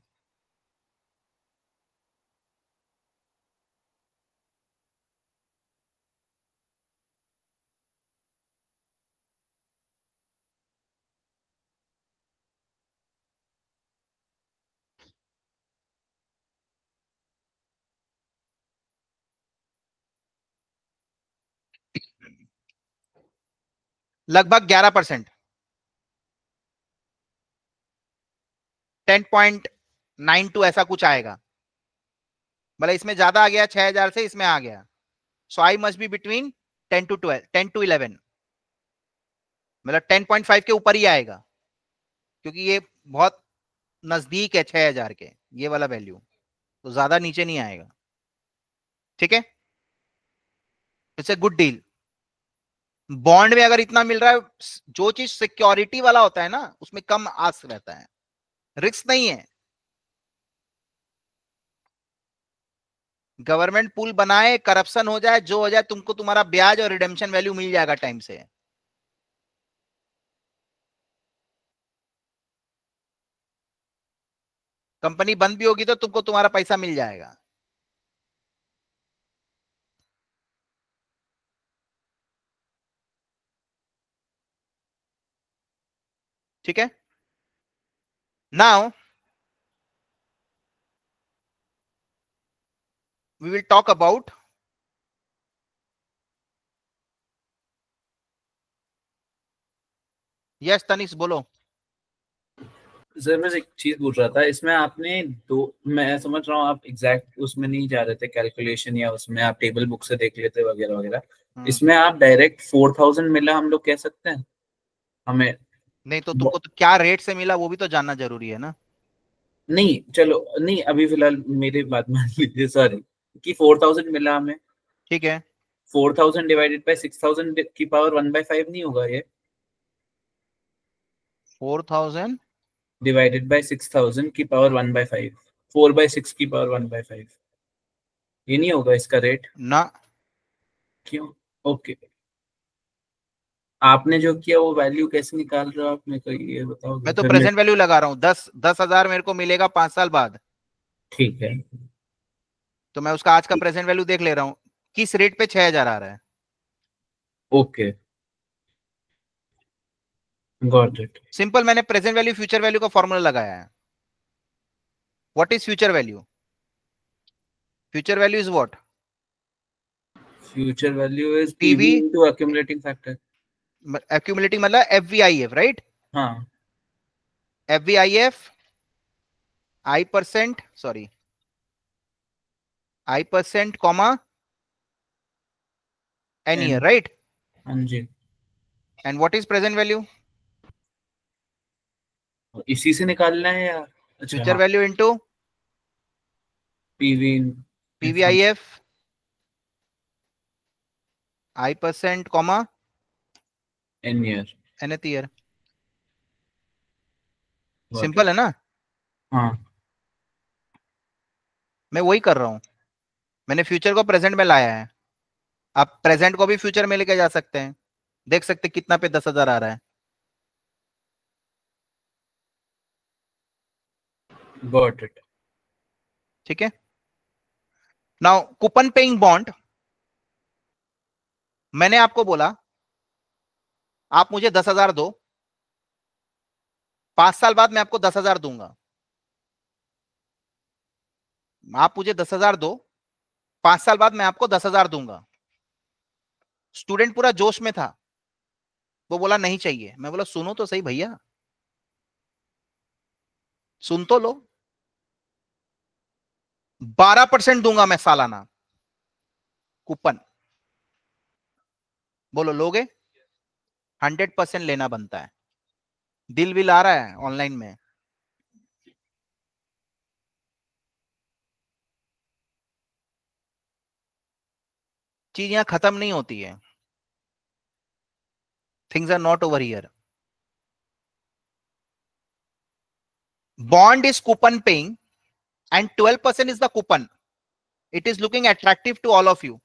लगभग 11 percent ten point nine two ऐसा कुछ आएगा भले इसमें ज्यादा आ गया 6000 से इसमें आ गया so I must be between 10 to 12 10 to 11 मतलब 10.5 के ऊपर ही आएगा क्योंकि ये बहुत नजदीक है 6000 के ये वाला वैल्यू तो ज्यादा नीचे नहीं आएगा ठीक है it's a good deal bond में अगर इतना मिल रहा है जो चीज सिक्योरिटी वाला होता है ना उसमें कम आस रहता है रिस्क नहीं है गवर्नमेंट पुल बनाए करप्शन हो जाए जो हो जाए तुमको तुम्हारा ब्याज और रिडेम्शन वैल्यू मिल जाएगा टाइम से कंपनी बंद भी होगी तो तुमको तुम्हारा पैसा मिल जाएगा ठीक है now we will talk about yes Tanish बोलो सर मैं एक चीज पूछ रहा था इसमें आपने दो मैं समझ रहा हूँ आप एग्जैक्ट उसमें नहीं जा रहे थे कैलकुलेशन या उसमें आप टेबल बुक से देख लेते वगैरह वगैरह हम्म। इसमें आप डायरेक्ट फोर थाउजेंड मिला हम लोग कह सकते हैं हमें नहीं तो तुमको तो क्या रेट से मिला वो भी तो जानना जरूरी है ना नहीं चलो नहीं अभी फिलहाल मेरे बात मान लीजिए सॉरी कि फोर थाउजेंड मिला हमें ठीक है four thousand divided by six thousand की पावर वन बाई फाइव नहीं होगा ये four thousand divided by six thousand की power one by five four by six की पावर वन बाई फाइव ये नहीं होगा इसका रेट ना क्यों ओके आपने जो किया वो वैल्यू कैसे निकाल रहे हो आप मेरे को ये बताओ मैं तो प्रेजेंट वैल्यू लगा रहा हूँ दस दस हजार मेरे को मिलेगा पांच साल बाद ठीक है तो मैं उसका आज का प्रेजेंट वैल्यू देख ले रहा हूँ किस रेट पे छह हजार आ रहा है ओके गॉट इट सिंपल मैंने प्रेजेंट वैल्यू फ्यूचर वैल्यू का फॉर्मूला लगाया है what is future value future value is what future value is PV to accumulating factor accumulating मतलब F V I F V I F I percent sorry I percent comma N year right and what is present value इसी से निकालना है यार future value into PV PVIF I percent comma N year एथ year simple है ना हाँ मैं वही कर रहा हूँ मैंने फ्यूचर को प्रेजेंट में लाया है आप प्रेजेंट को भी फ्यूचर में लेके जा सकते हैं देख सकते कितना पे दस हजार आ रहा है गॉट इट ठीक है नाउ कूपन पेइंग बॉन्ड मैंने आपको बोला आप मुझे दस हजार दो पांच साल बाद मैं आपको दस हजार दूंगा आप मुझे दस हजार दो पांच साल बाद मैं आपको दस हजार दूंगा स्टूडेंट पूरा जोश में था वो बोला नहीं चाहिए मैं बोला सुनो तो सही भैया सुन तो लो बारह परसेंट दूंगा मैं सालाना कूपन बोलो लोगे हंड्रेड परसेंट लेना बनता है दिल भी ला रहा है ऑनलाइन में चीज यहां खत्म नहीं होती है things are not over here bond is coupon paying and twelve percent is the coupon it is looking attractive to all of you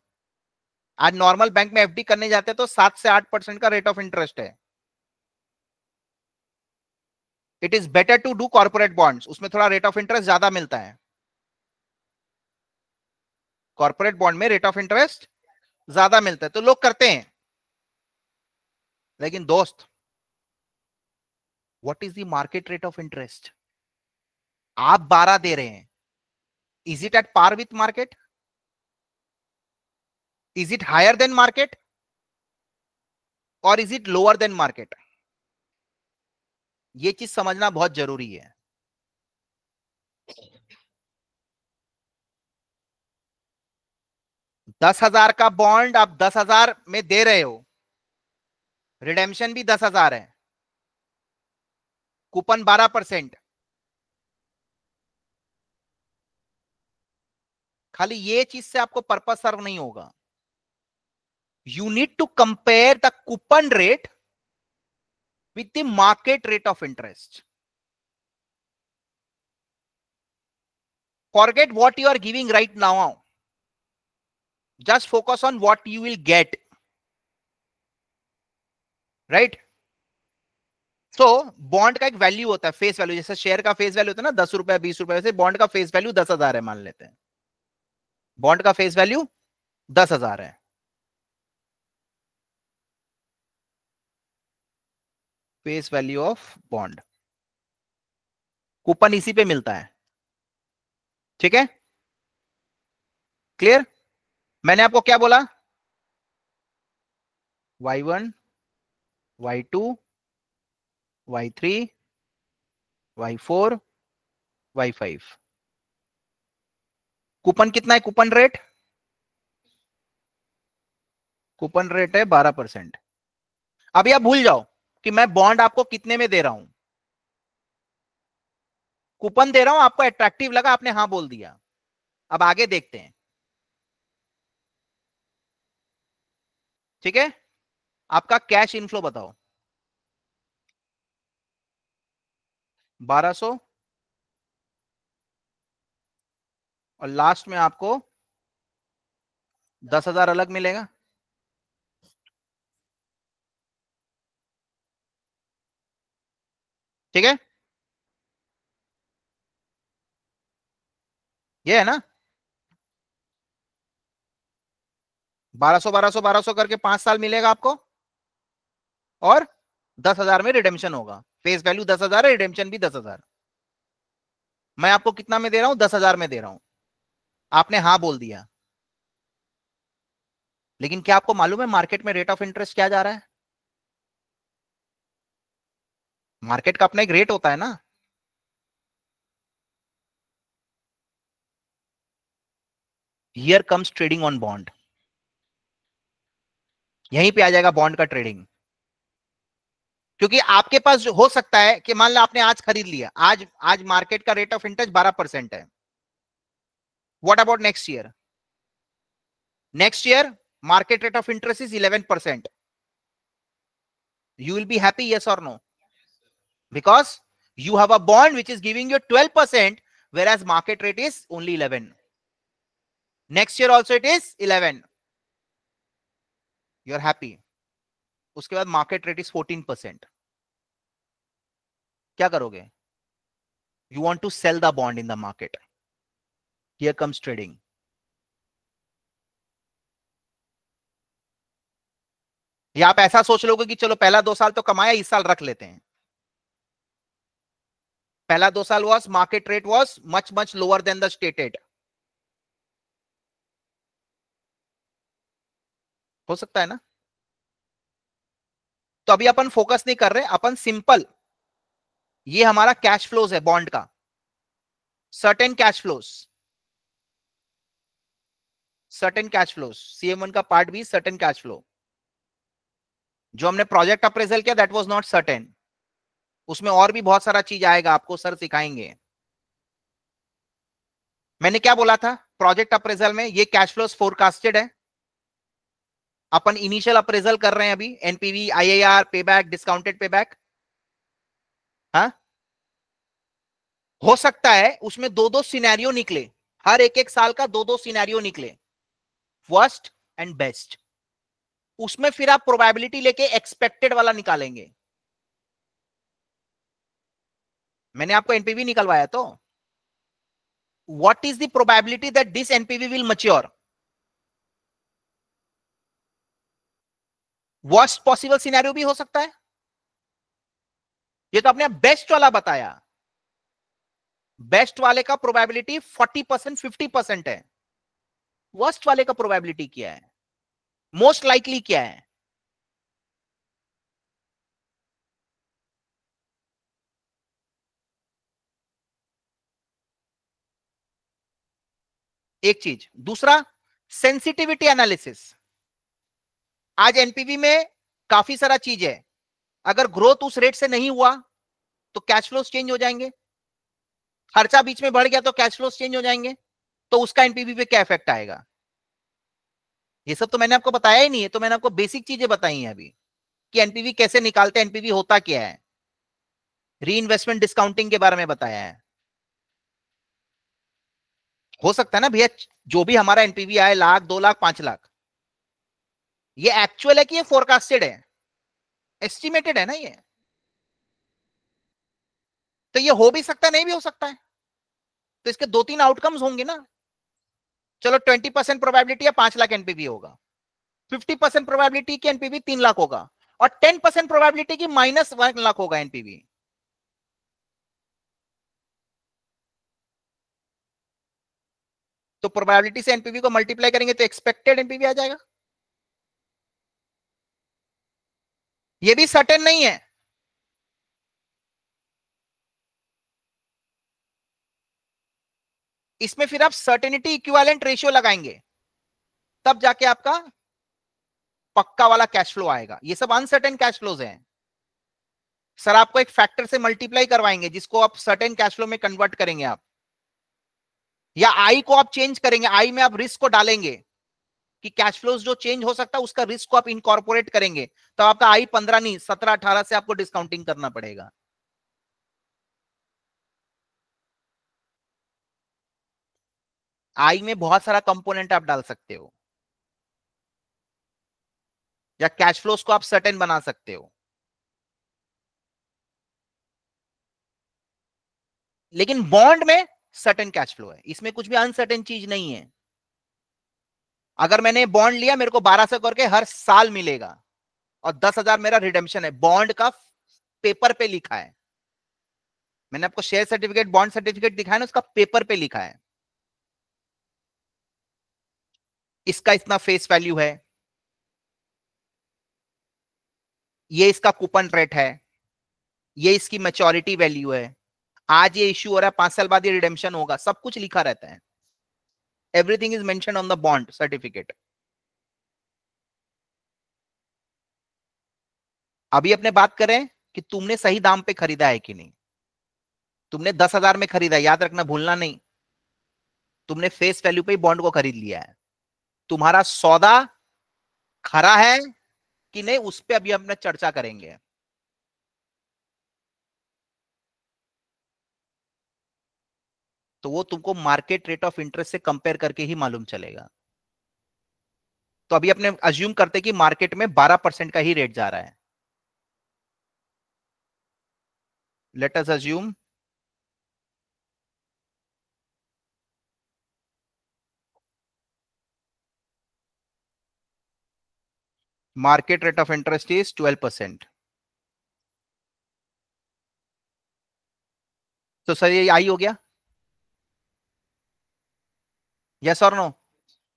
आज नॉर्मल बैंक में एफडी करने जाते हैं तो सात से आठ परसेंट का रेट ऑफ इंटरेस्ट है it is better to do corporate bonds उसमें थोड़ा रेट ऑफ इंटरेस्ट ज्यादा मिलता है कॉर्पोरेट बॉन्ड में रेट ऑफ इंटरेस्ट ज्यादा मिलता है तो लोग करते हैं लेकिन दोस्त what is the market rate of interest आप 12 दे रहे हैं is it at par with market is it higher than market और is it lower than market ये चीज समझना बहुत जरूरी है दस हजार का बॉन्ड आप दस हजार में दे रहे हो रिडेम्शन भी दस हजार है कूपन बारह परसेंट खाली ये चीज से आपको पर्पज सर्व नहीं होगा you need to compare the coupon rate with the market rate of interest. Forget what you are giving right now. Just focus on what you will get. Right? So so, bond का एक value होता है face value जैसे share का face value होता है ना दस रुपए बीस रुपए वैसे बॉन्ड का फेस वैल्यू दस हजार है मान लेते हैं बॉन्ड का फेस वैल्यू दस हजार है face value of bond coupon इसी पे मिलता है ठीक है क्लियर मैंने आपको क्या बोला Y one Y two Y three Y four Y five coupon कितना है कूपन रेट कूपन रेट है बारह परसेंट अभी आप भूल जाओ कि मैं बॉन्ड आपको कितने में दे रहा हूं कूपन दे रहा हूं आपको अट्रैक्टिव लगा आपने हां बोल दिया अब आगे देखते हैं ठीक है आपका कैश इनफ्लो बताओ बारह और लास्ट में आपको दस हजार अलग मिलेगा ठीक है ये है ना बारह 1200 बारह सौ बारह सौ करके पांच साल मिलेगा आपको और दस हजार में रिडेम्शन होगा फेस वैल्यू दस हजार है रिडेम्शन भी दस हजार मैं आपको कितना में दे रहा हूं दस हजार में दे रहा हूं आपने हाँ बोल दिया लेकिन क्या आपको मालूम है मार्केट में रेट ऑफ इंटरेस्ट क्या जा रहा है मार्केट का अपना एक रेट होता है ना here comes trading on bond यहीं पे आ जाएगा बॉन्ड का ट्रेडिंग क्योंकि आपके पास हो सकता है कि मान लो आपने आज खरीद लिया आज आज मार्केट का रेट ऑफ इंटरेस्ट बारह परसेंट है what about next year next year market rate of interest is eleven percent you will be happy yes और no because you have a bond which is giving you 12% whereas market rate is only 11 next year also it is 11 you are happy uske baad market rate is 14 percent क्या करोगे you want to sell the bond in the market here comes trading या आप ऐसा सोच लोगे कि चलो पहला दो साल तो कमाया इस साल रख लेते हैं पहला दो साल was market rate was much much lower than the stated हो सकता है ना तो अभी अपन फोकस नहीं कर रहे अपन सिंपल ये हमारा कैश फ्लोज है बॉन्ड का certain cash flows certain cash flows CM का पार्ट भी सर्टेन कैश फ्लो जो हमने प्रोजेक्ट अप्रेजल किया दैट वाज नॉट सर्टेन उसमें और भी बहुत सारा चीज आएगा आपको सर सिखाएंगे मैंने क्या बोला था प्रोजेक्ट अप्रेजल में ये कैश फ्लोस फोरकास्टेड है अपन इनिशियल अप्रेजल कर रहे हैं अभी एनपीवी पे बैक डिस्काउंटेड पे बैक हो सकता है उसमें दो दो सिनेरियो निकले हर एक एक साल का दो दो सिनेरियो निकले वर्स्ट एंड बेस्ट उसमें फिर आप प्रोबेबिलिटी लेके एक्सपेक्टेड वाला निकालेंगे मैंने आपको एनपीवी निकलवाया तो what is the probability that this NPV will mature worst possible scenario भी हो सकता है ये तो आपने बेस्ट वाला बताया बेस्ट वाले का प्रोबेबिलिटी 40 परसेंट फिफ्टी परसेंट है वर्स्ट वाले का प्रोबेबिलिटी क्या है मोस्ट लाइकली क्या है एक चीज दूसरा सेंसिटिविटी एनालिसिस आज एनपीवी में काफी सारा चीज है अगर ग्रोथ उस रेट से नहीं हुआ तो कैश फ्लोस चेंज हो जाएंगे खर्चा बीच में बढ़ गया तो कैश फ्लोस चेंज हो जाएंगे तो उसका एनपीवी पे क्या इफेक्ट आएगा ये सब तो मैंने आपको बताया ही नहीं है तो मैंने आपको बेसिक चीजें बताई हैं अभी कि एनपीवी कैसे निकालते हैं एनपीवी होता क्या है री इन्वेस्टमेंट डिस्काउंटिंग के बारे में बताया है हो सकता है ना भैया जो भी हमारा एनपीवी आए लाख दो लाख पांच लाख ये एक्चुअल है कि ये फोरकास्टेड है एस्टिमेटेड है ना ये तो ये हो भी सकता है नहीं भी हो सकता है तो इसके दो तीन आउटकम्स होंगे ना चलो ट्वेंटी परसेंट प्रोबेबिलिटी है पांच लाख एनपीवी होगा फिफ्टी परसेंट प्रोबेबिलिटी की एनपीवी तीन लाख होगा और टेन परसेंट प्रोबेबिलिटी की माइनस वन लाख होगा एनपीवी तो प्रोबेबिलिटी से एनपीवी को मल्टीप्लाई करेंगे तो एक्सपेक्टेड एनपीवी आ जाएगा ये भी सर्टेन नहीं है इसमें फिर आप सर्टेनिटी इक्विवेलेंट रेशियो लगाएंगे तब जाके आपका पक्का वाला कैश फ्लो आएगा ये सब अनसर्टेन कैश फ्लोज हैं सर आपको एक फैक्टर से मल्टीप्लाई करवाएंगे जिसको आप सर्टेन कैश फ्लो में कन्वर्ट करेंगे आप या आई को आप चेंज करेंगे आई में आप रिस्क को डालेंगे कि कैश फ्लोज जो चेंज हो सकता है उसका रिस्क को आप इनकॉर्पोरेट करेंगे तो आपका आई पंद्रह नहीं सत्रह अठारह से आपको डिस्काउंटिंग करना पड़ेगा आई में बहुत सारा कंपोनेंट आप डाल सकते हो या कैश फ्लोज को आप सर्टेन बना सकते हो लेकिन बॉन्ड में सर्टन कैश फ्लो है इसमें कुछ भी अनसर्टन चीज नहीं है अगर मैंने बॉन्ड लिया मेरे को बारह सौ करके हर साल मिलेगा और दस हजार मेरा रिडेम्पशन है बॉन्ड का पेपर पे लिखा है मैंने आपको शेयर सर्टिफिकेट बॉन्ड सर्टिफिकेट दिखाया ना उसका पेपर पे लिखा है इसका इतना फेस वैल्यू है ये इसका कूपन रेट है ये इसकी मेचोरिटी वैल्यू है आज ये इश्यू हो रहा है पांच साल बाद ये रिडेम्पशन होगा सब कुछ लिखा रहता है everything is mention on the bond certificate अभी अपने बात करें कि तुमने सही दाम पे खरीदा है कि नहीं तुमने दस हजार में खरीदा याद रखना भूलना नहीं तुमने फेस वैल्यू पे ही बॉन्ड को खरीद लिया है तुम्हारा सौदा खरा है कि नहीं उस पर अभी हम चर्चा करेंगे तो वो तुमको मार्केट रेट ऑफ इंटरेस्ट से कंपेयर करके ही मालूम चलेगा तो अभी अपने अज्यूम करते कि मार्केट में 12 परसेंट का ही रेट जा रहा है let us assume market rate of interest is 12%. तो सर ये आई हो गया यस और नो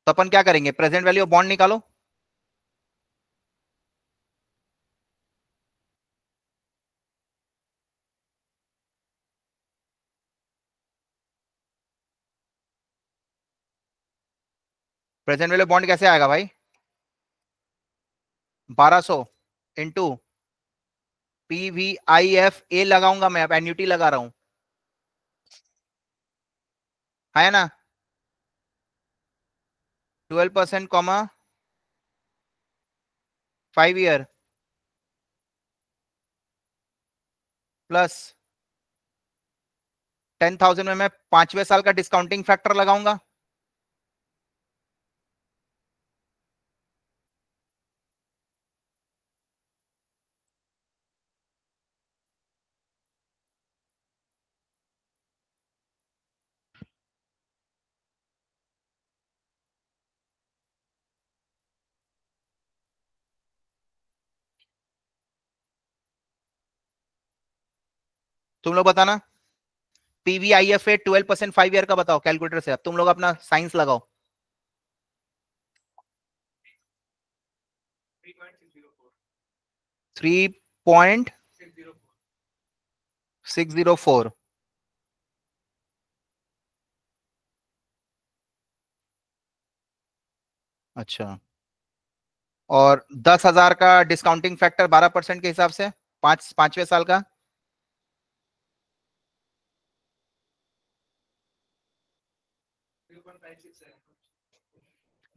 तो अपन क्या करेंगे प्रेजेंट वैल्यू ऑफ बॉन्ड निकालो प्रेजेंट वैल्यू बॉन्ड कैसे आएगा भाई 1200 so into P V I F A लगाऊंगा मैं अब एन्यूटी लगा रहा हूं है ना twelve percent comma five year plus ten thousand में मैं पांचवे साल का डिस्काउंटिंग फैक्टर लगाऊंगा तुम लोग बताना PVIF twelve percent five year का बताओ कैलकुलेटर से अब तुम लोग अपना साइंस लगाओ three point six zero four अच्छा और दस हजार का डिस्काउंटिंग फैक्टर बारह परसेंट के हिसाब से पांच पांचवे साल का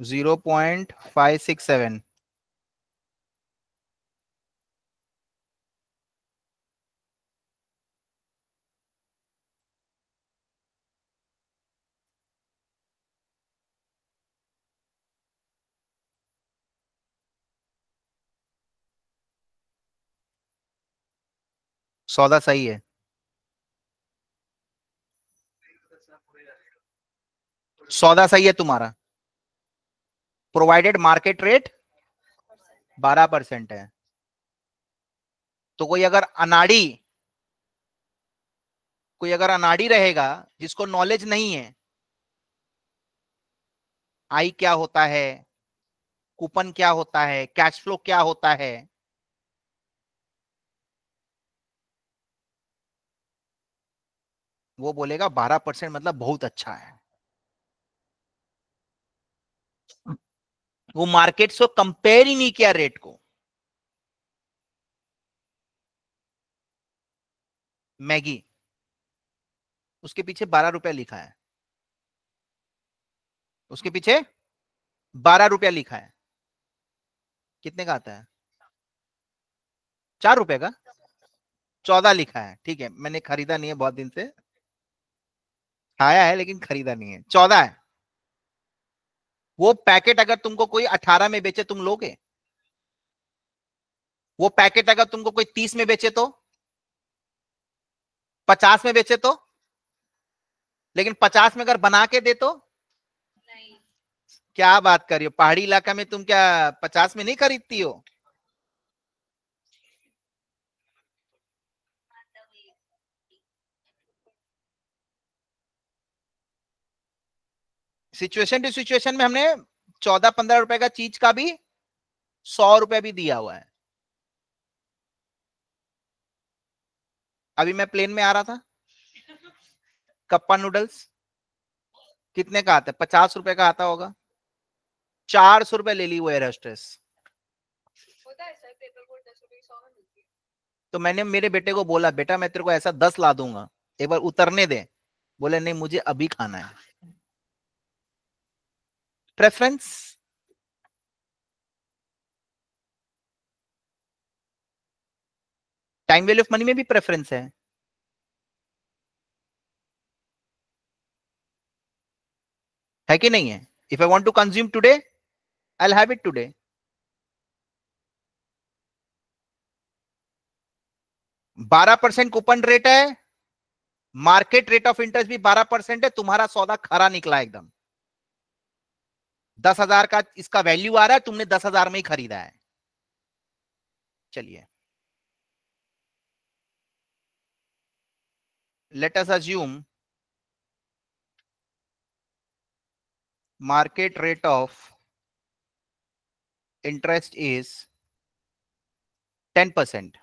zero point five six seven सौदा सही है सौदा सही है तुम्हारा प्रोवाइडेड मार्केट रेट बारह परसेंट है तो कोई अगर अनाड़ी कोई अगर अनाड़ी रहेगा जिसको नॉलेज नहीं है आई क्या होता है कूपन क्या होता है कैश फ्लो क्या होता है वो बोलेगा बारह परसेंट मतलब बहुत अच्छा है वो मार्केट से कंपेयर ही नहीं किया रेट को मैगी उसके पीछे बारह रुपया लिखा है उसके पीछे बारह रुपया लिखा है कितने का आता है चार रुपए का चौदह लिखा है ठीक है मैंने खरीदा नहीं है बहुत दिन से आया है लेकिन खरीदा नहीं है चौदह है वो पैकेट अगर तुमको कोई अठारह में बेचे तुम लोगे वो पैकेट अगर तुमको कोई तीस में बेचे तो पचास में बेचे तो लेकिन पचास में अगर बना के दे तो नहीं। क्या बात कर रही हो पहाड़ी इलाका में तुम क्या पचास में नहीं खरीदती हो सिचुएशन टू सिचुएशन में हमने चौदह पंद्रह रुपए का चीज का भी सौ रुपए भी दिया हुआ है अभी मैं प्लेन में आ रहा था कप्पा नूडल्स कितने का आता है पचास रुपए का आता होगा चार सौ रुपए ले ली वो एयरस्ट्रेस तो मैंने मेरे बेटे को बोला बेटा मैं तेरे को ऐसा दस ला दूंगा एक बार उतरने दे बोले नहीं मुझे अभी खाना है preference time value of money में भी प्रेफरेंस है है कि नहीं है if I want to consume today I have it today बारह परसेंट कूपन रेट है मार्केट रेट ऑफ इंटरेस्ट भी बारह परसेंट है तुम्हारा सौदा खरा निकला एकदम दस हजार का इसका वैल्यू आ रहा है तुमने दस हजार में ही खरीदा है चलिए let's assume market rate of interest is ten percent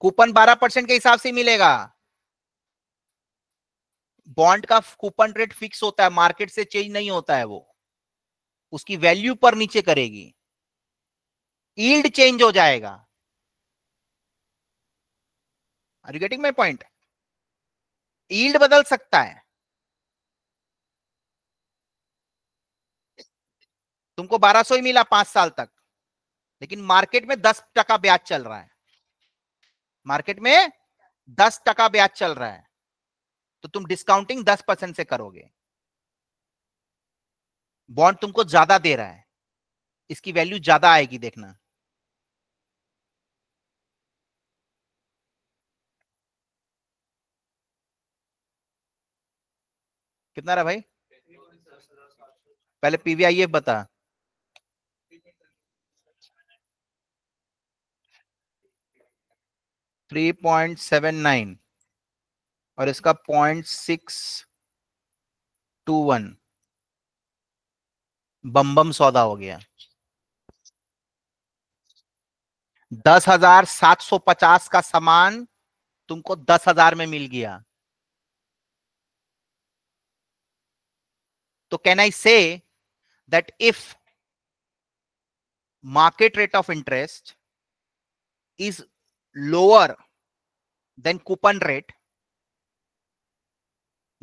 coupon 12 percent के हिसाब से मिलेगा बॉन्ड का कूपन रेट फिक्स होता है मार्केट से चेंज नहीं होता है वो उसकी वैल्यू पर नीचे करेगी ईल्ड चेंज हो जाएगा are you getting my point yield बदल सकता है तुमको 1200 ही मिला पांच साल तक लेकिन मार्केट में दस टका ब्याज चल रहा है मार्केट में दस टका ब्याज चल रहा है तो तुम डिस्काउंटिंग दस परसेंट से करोगे बॉन्ड तुमको ज्यादा दे रहा है इसकी वैल्यू ज्यादा आएगी देखना कितना रहा भाई पहले पीवीआईएफ बता 3.79 और इसका पॉइंट सिक्स टू वन बम बम सौदा हो गया दस हजार सात सौ पचास का सामान तुमको दस हजार में मिल गया तो can I say that if market rate of interest is lower than coupon rate,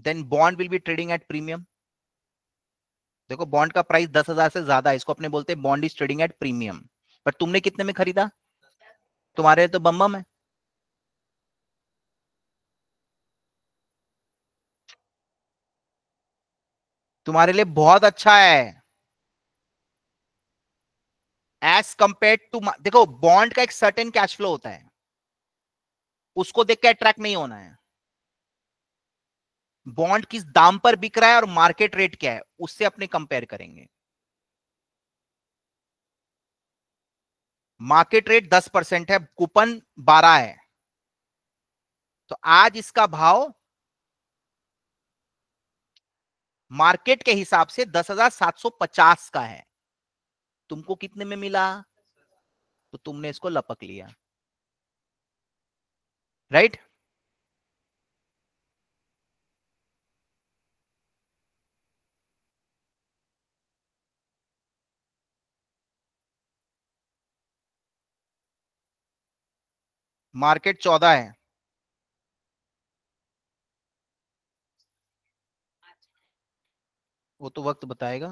then bond will be trading at premium देखो बॉन्ड का प्राइस दस हजार से ज्यादा है इसको अपने बोलते हैं bond is trading at premium पर तुमने कितने में खरीदा तुम्हारे तो बम बम है तुम्हारे लिए बहुत अच्छा है एज कंपेयर टू देखो बॉन्ड का एक सर्टेन कैश फ्लो होता है उसको देख के अट्रैक्ट नहीं होना है बॉन्ड किस दाम पर बिक रहा है और मार्केट रेट क्या है उससे अपने कंपेयर करेंगे मार्केट रेट दस परसेंट है कूपन बारह है तो आज इसका भाव मार्केट के हिसाब से दस हजार सात सौ पचास का है तुमको कितने में मिला तो तुमने इसको लपक लिया right मार्केट चौदह है वो तो वक्त बताएगा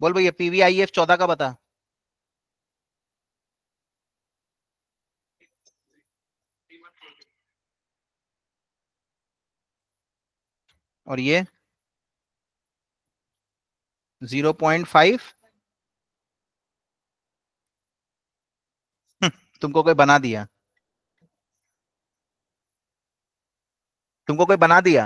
बोल भैया पीवीआईएफ चौदह का बता और ये जीरो पॉइंट फाइव तुमको कोई बना दिया तुमको कोई बना दिया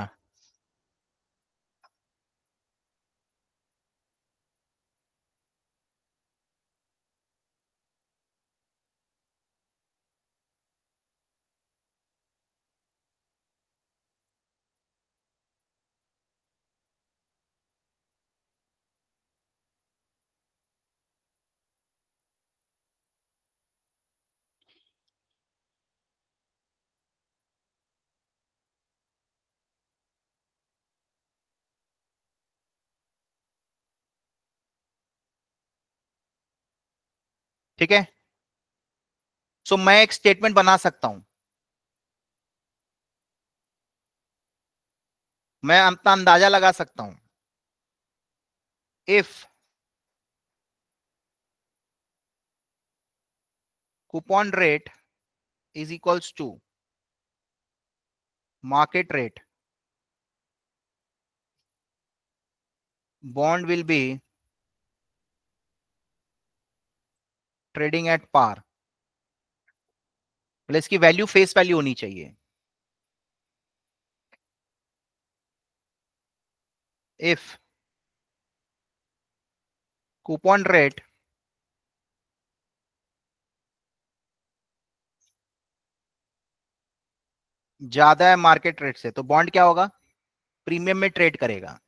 ठीक है सो so, मैं एक स्टेटमेंट बना सकता हूं मैं अपना अंदाजा लगा सकता हूं if coupon rate is equals to market rate bond will be trading at par मतलब इसकी वैल्यू फेस वैल्यू होनी चाहिए इफ कूपन रेट ज्यादा है मार्केट रेट से तो बॉन्ड क्या होगा प्रीमियम में ट्रेड करेगा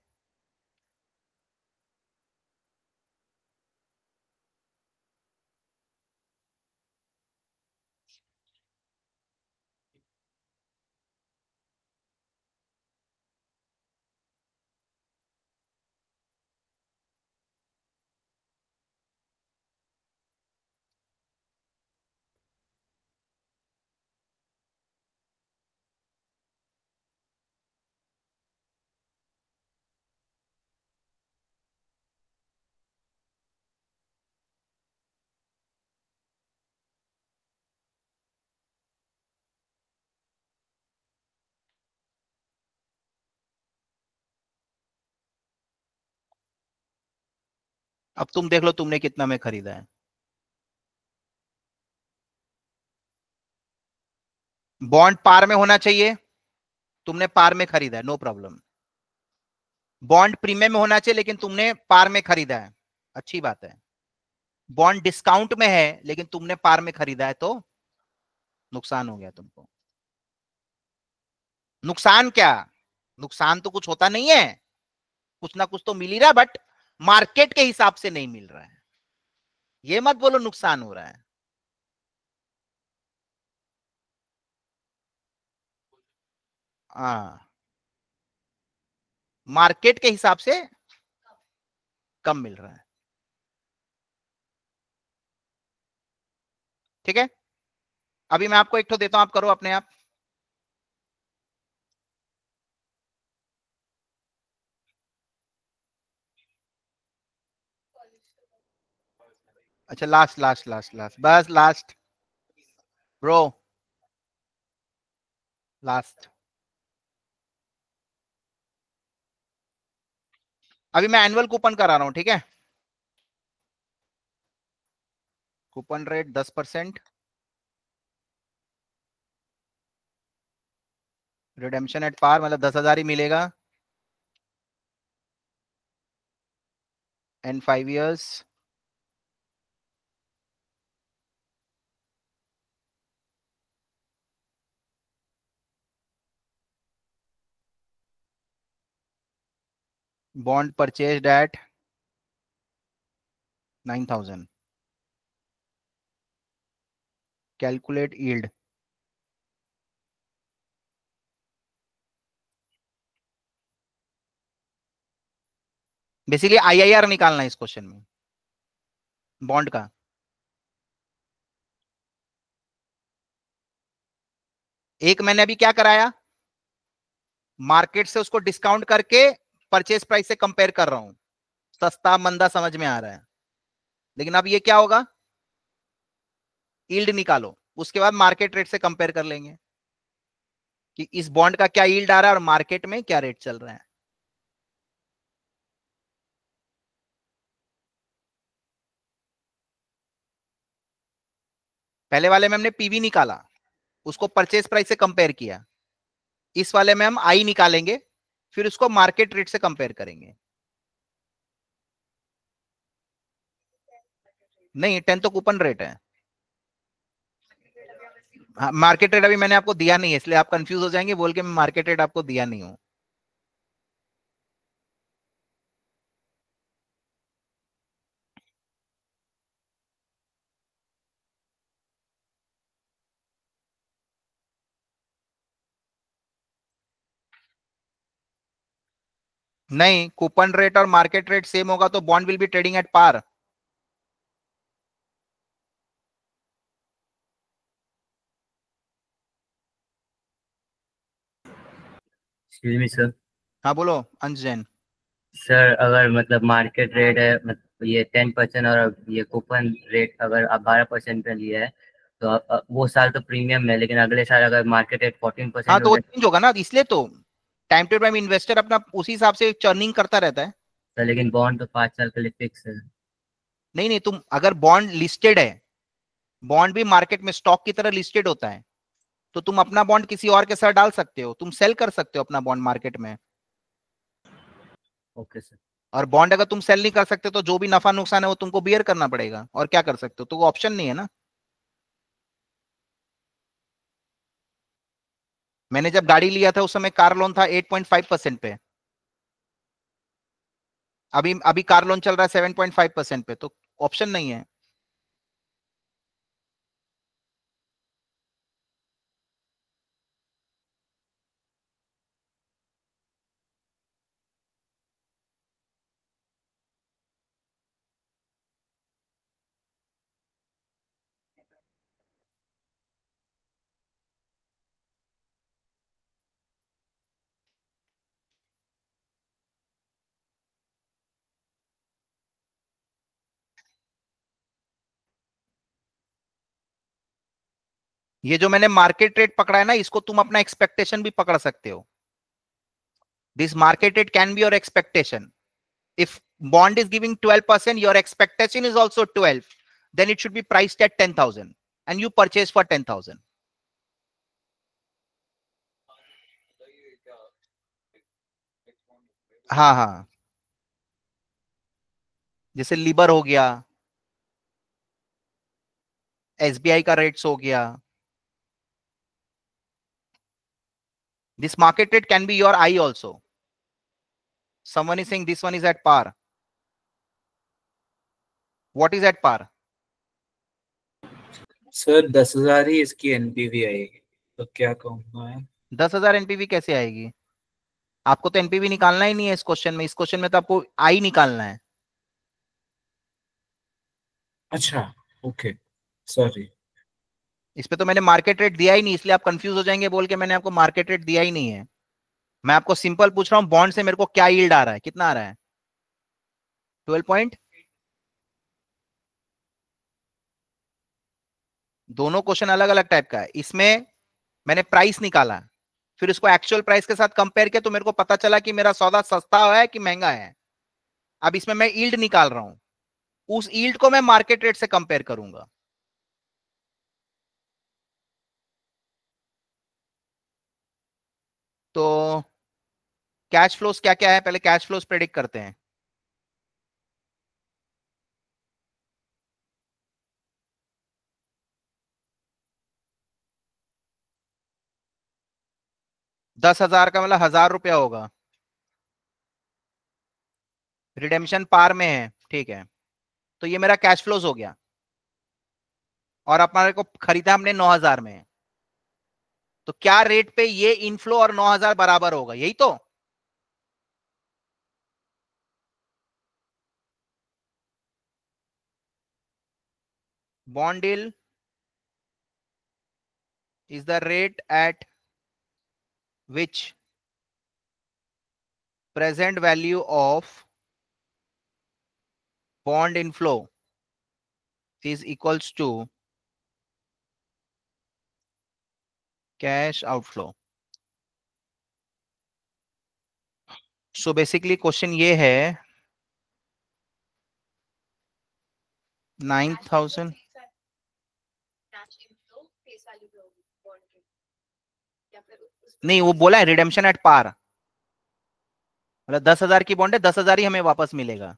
अब तुम देख लो तुमने कितना में खरीदा है बॉन्ड पार में होना चाहिए तुमने पार में खरीदा है नो प्रॉब्लम बॉन्ड प्रीमियम में होना चाहिए लेकिन तुमने पार में खरीदा है अच्छी बात है बॉन्ड डिस्काउंट में है लेकिन तुमने पार में खरीदा है तो नुकसान हो गया तुमको नुकसान क्या नुकसान तो कुछ होता नहीं है कुछ ना कुछ तो मिल ही रहा बट मार्केट के हिसाब से नहीं मिल रहा है ये मत बोलो नुकसान हो रहा है आ, हाँ। मार्केट के हिसाब से कम मिल रहा है ठीक है अभी मैं आपको एक तो देता हूं आप करो अपने आप अच्छा लास्ट लास्ट लास्ट लास्ट बस लास्ट ब्रो लास्ट अभी मैं एनुअल कूपन करा रहा हूं ठीक है कूपन रेट दस परसेंट रिडेम्शन एट पार मतलब दस हजार ही मिलेगा and five years bond purchased at 9000 calculate yield basically IIR निकालना है इस क्वेश्चन में बॉन्ड का एक मैंने अभी क्या कराया मार्केट से उसको डिस्काउंट करके परचेस प्राइस से कंपेयर कर रहा हूं सस्ता मंदा समझ में आ रहा है लेकिन अब ये क्या होगा ईल्ड निकालो उसके बाद मार्केट रेट से कंपेयर कर लेंगे कि इस बॉन्ड का क्या ईल्ड आ रहा है और मार्केट में क्या रेट चल रहा है पहले वाले में हमने पीवी निकाला उसको परचेस प्राइस से कंपेयर किया इस वाले में हम आई निकालेंगे फिर उसको मार्केट रेट से कंपेयर करेंगे नहीं टेन तो कूपन रेट है मार्केट हाँ, रेट अभी मैंने आपको दिया नहीं है इसलिए आप कंफ्यूज हो जाएंगे बोल के मैं मार्केट रेट आपको दिया नहीं हूं नहीं कूपन रेट और मार्केट रेट सेम होगा तो bond will be trading at par sir हाँ बोलो अंश जैन सर अगर मतलब मार्केट रेट है मतलब ये टेन परसेंट और ये कूपन रेट अगर आप बारह परसेंट पे लिया है तो वो साल तो प्रीमियम है लेकिन अगले साल अगर मार्केट रेट फोर्टीन परसेंट हाँ तो चेंज होगा ना इसलिए तो टाइम टू टाइम इन्वेस्टर अपना उसी हिसाब से चर्निंग करता रहता है तो लेकिन बॉन्ड तो पांच साल के लिए फिक्स है नहीं नहीं तुम अगर बॉन्ड लिस्टेड है बॉन्ड भी मार्केट में स्टॉक की तरह लिस्टेड होता है तो तुम अपना बॉन्ड किसी और के साथ डाल सकते हो तुम सेल कर सकते हो अपना बॉन्ड मार्केट में ओके सर और बॉन्ड अगर तुम सेल नहीं कर सकते तो जो भी नफा नुकसान है वो तुमको बियर करना पड़ेगा और क्या कर सकते हो तो ऑप्शन नहीं है ना मैंने जब गाड़ी लिया था उस समय कार लोन था 8.5 परसेंट पे अभी अभी कार लोन चल रहा है 7.5 परसेंट पे तो ऑप्शन नहीं है ये जो मैंने मार्केट रेट पकड़ा है ना इसको तुम अपना एक्सपेक्टेशन भी पकड़ सकते हो this market rate can be your expectation if twelve percent your expectation is also twelve then it should be should at ten thousand and you purchase for ten thousand हाँ हाँ जैसे लिबर हो गया SBI का rates हो गया this market rate can be your i also someone is saying this one is at par what is at par sir दस हजार ही इसकी एनपीवी आएगी तो क्या कहूँगा दस हजार एनपीवी कैसे आएगी आपको तो एनपीवी निकालना ही नहीं है इस क्वेश्चन में इस क्वेश्चन में तो आपको आई निकालना है अच्छा ओके सॉरी इस पे तो मैंने मार्केट रेट दिया ही नहीं इसलिए आप कंफ्यूज हो जाएंगे बोल के मैंने आपको मार्केट रेट दिया ही नहीं है मैं आपको सिंपल पूछ रहा हूँ बॉन्ड से मेरे को क्या यील्ड आ रहा है कितना आ रहा है ट्वेल्व पॉइंट दोनों क्वेश्चन अलग अलग टाइप का है इसमें मैंने प्राइस निकाला फिर उसको एक्चुअल प्राइस के साथ कंपेयर किया तो मेरे को पता चला कि मेरा सौदा सस्ता है कि महंगा है अब इसमें मैं ईल्ड निकाल रहा हूं उस ईल्ड को मैं मार्केट रेट से कंपेयर करूंगा तो कैश फ्लोस क्या क्या है पहले कैश फ्लोस प्रेडिक्ट करते हैं दस हजार का मतलब हजार रुपया होगा रिडेम्शन पार में है ठीक है तो ये मेरा कैश फ्लोज हो गया और अपने को खरीदा हमने नौ हजार में तो क्या रेट पे ये इनफ्लो और 9000 बराबर होगा यही तो bond yield is the rate at which present value of bond inflow is equals to cash outflow so basically question ये है नाइन थाउजेंड नहीं वो बोला है रिडेम्शन एट पार मतलब दस हजार की बॉन्ड है दस हजार ही हमें वापस मिलेगा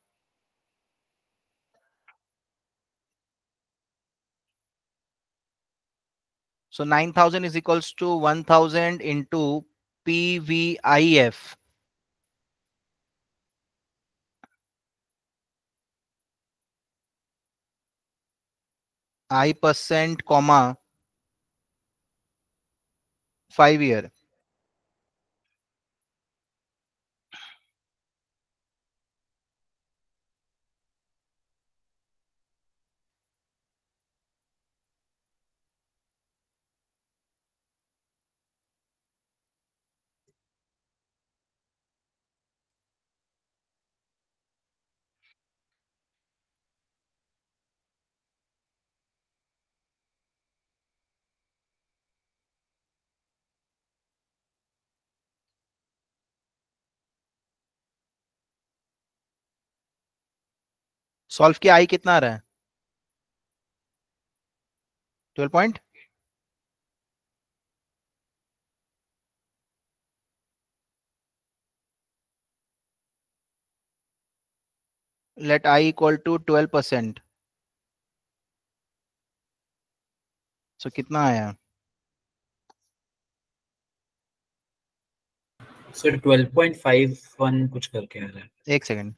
So 9000 is equals to 1000 into PVIF. I percent comma 5 year. Solve किया आई कितना आ रहा है twelve point let I equal to twelve percent so कितना आया सर 12.51 कुछ करके आ रहा है एक सेकंड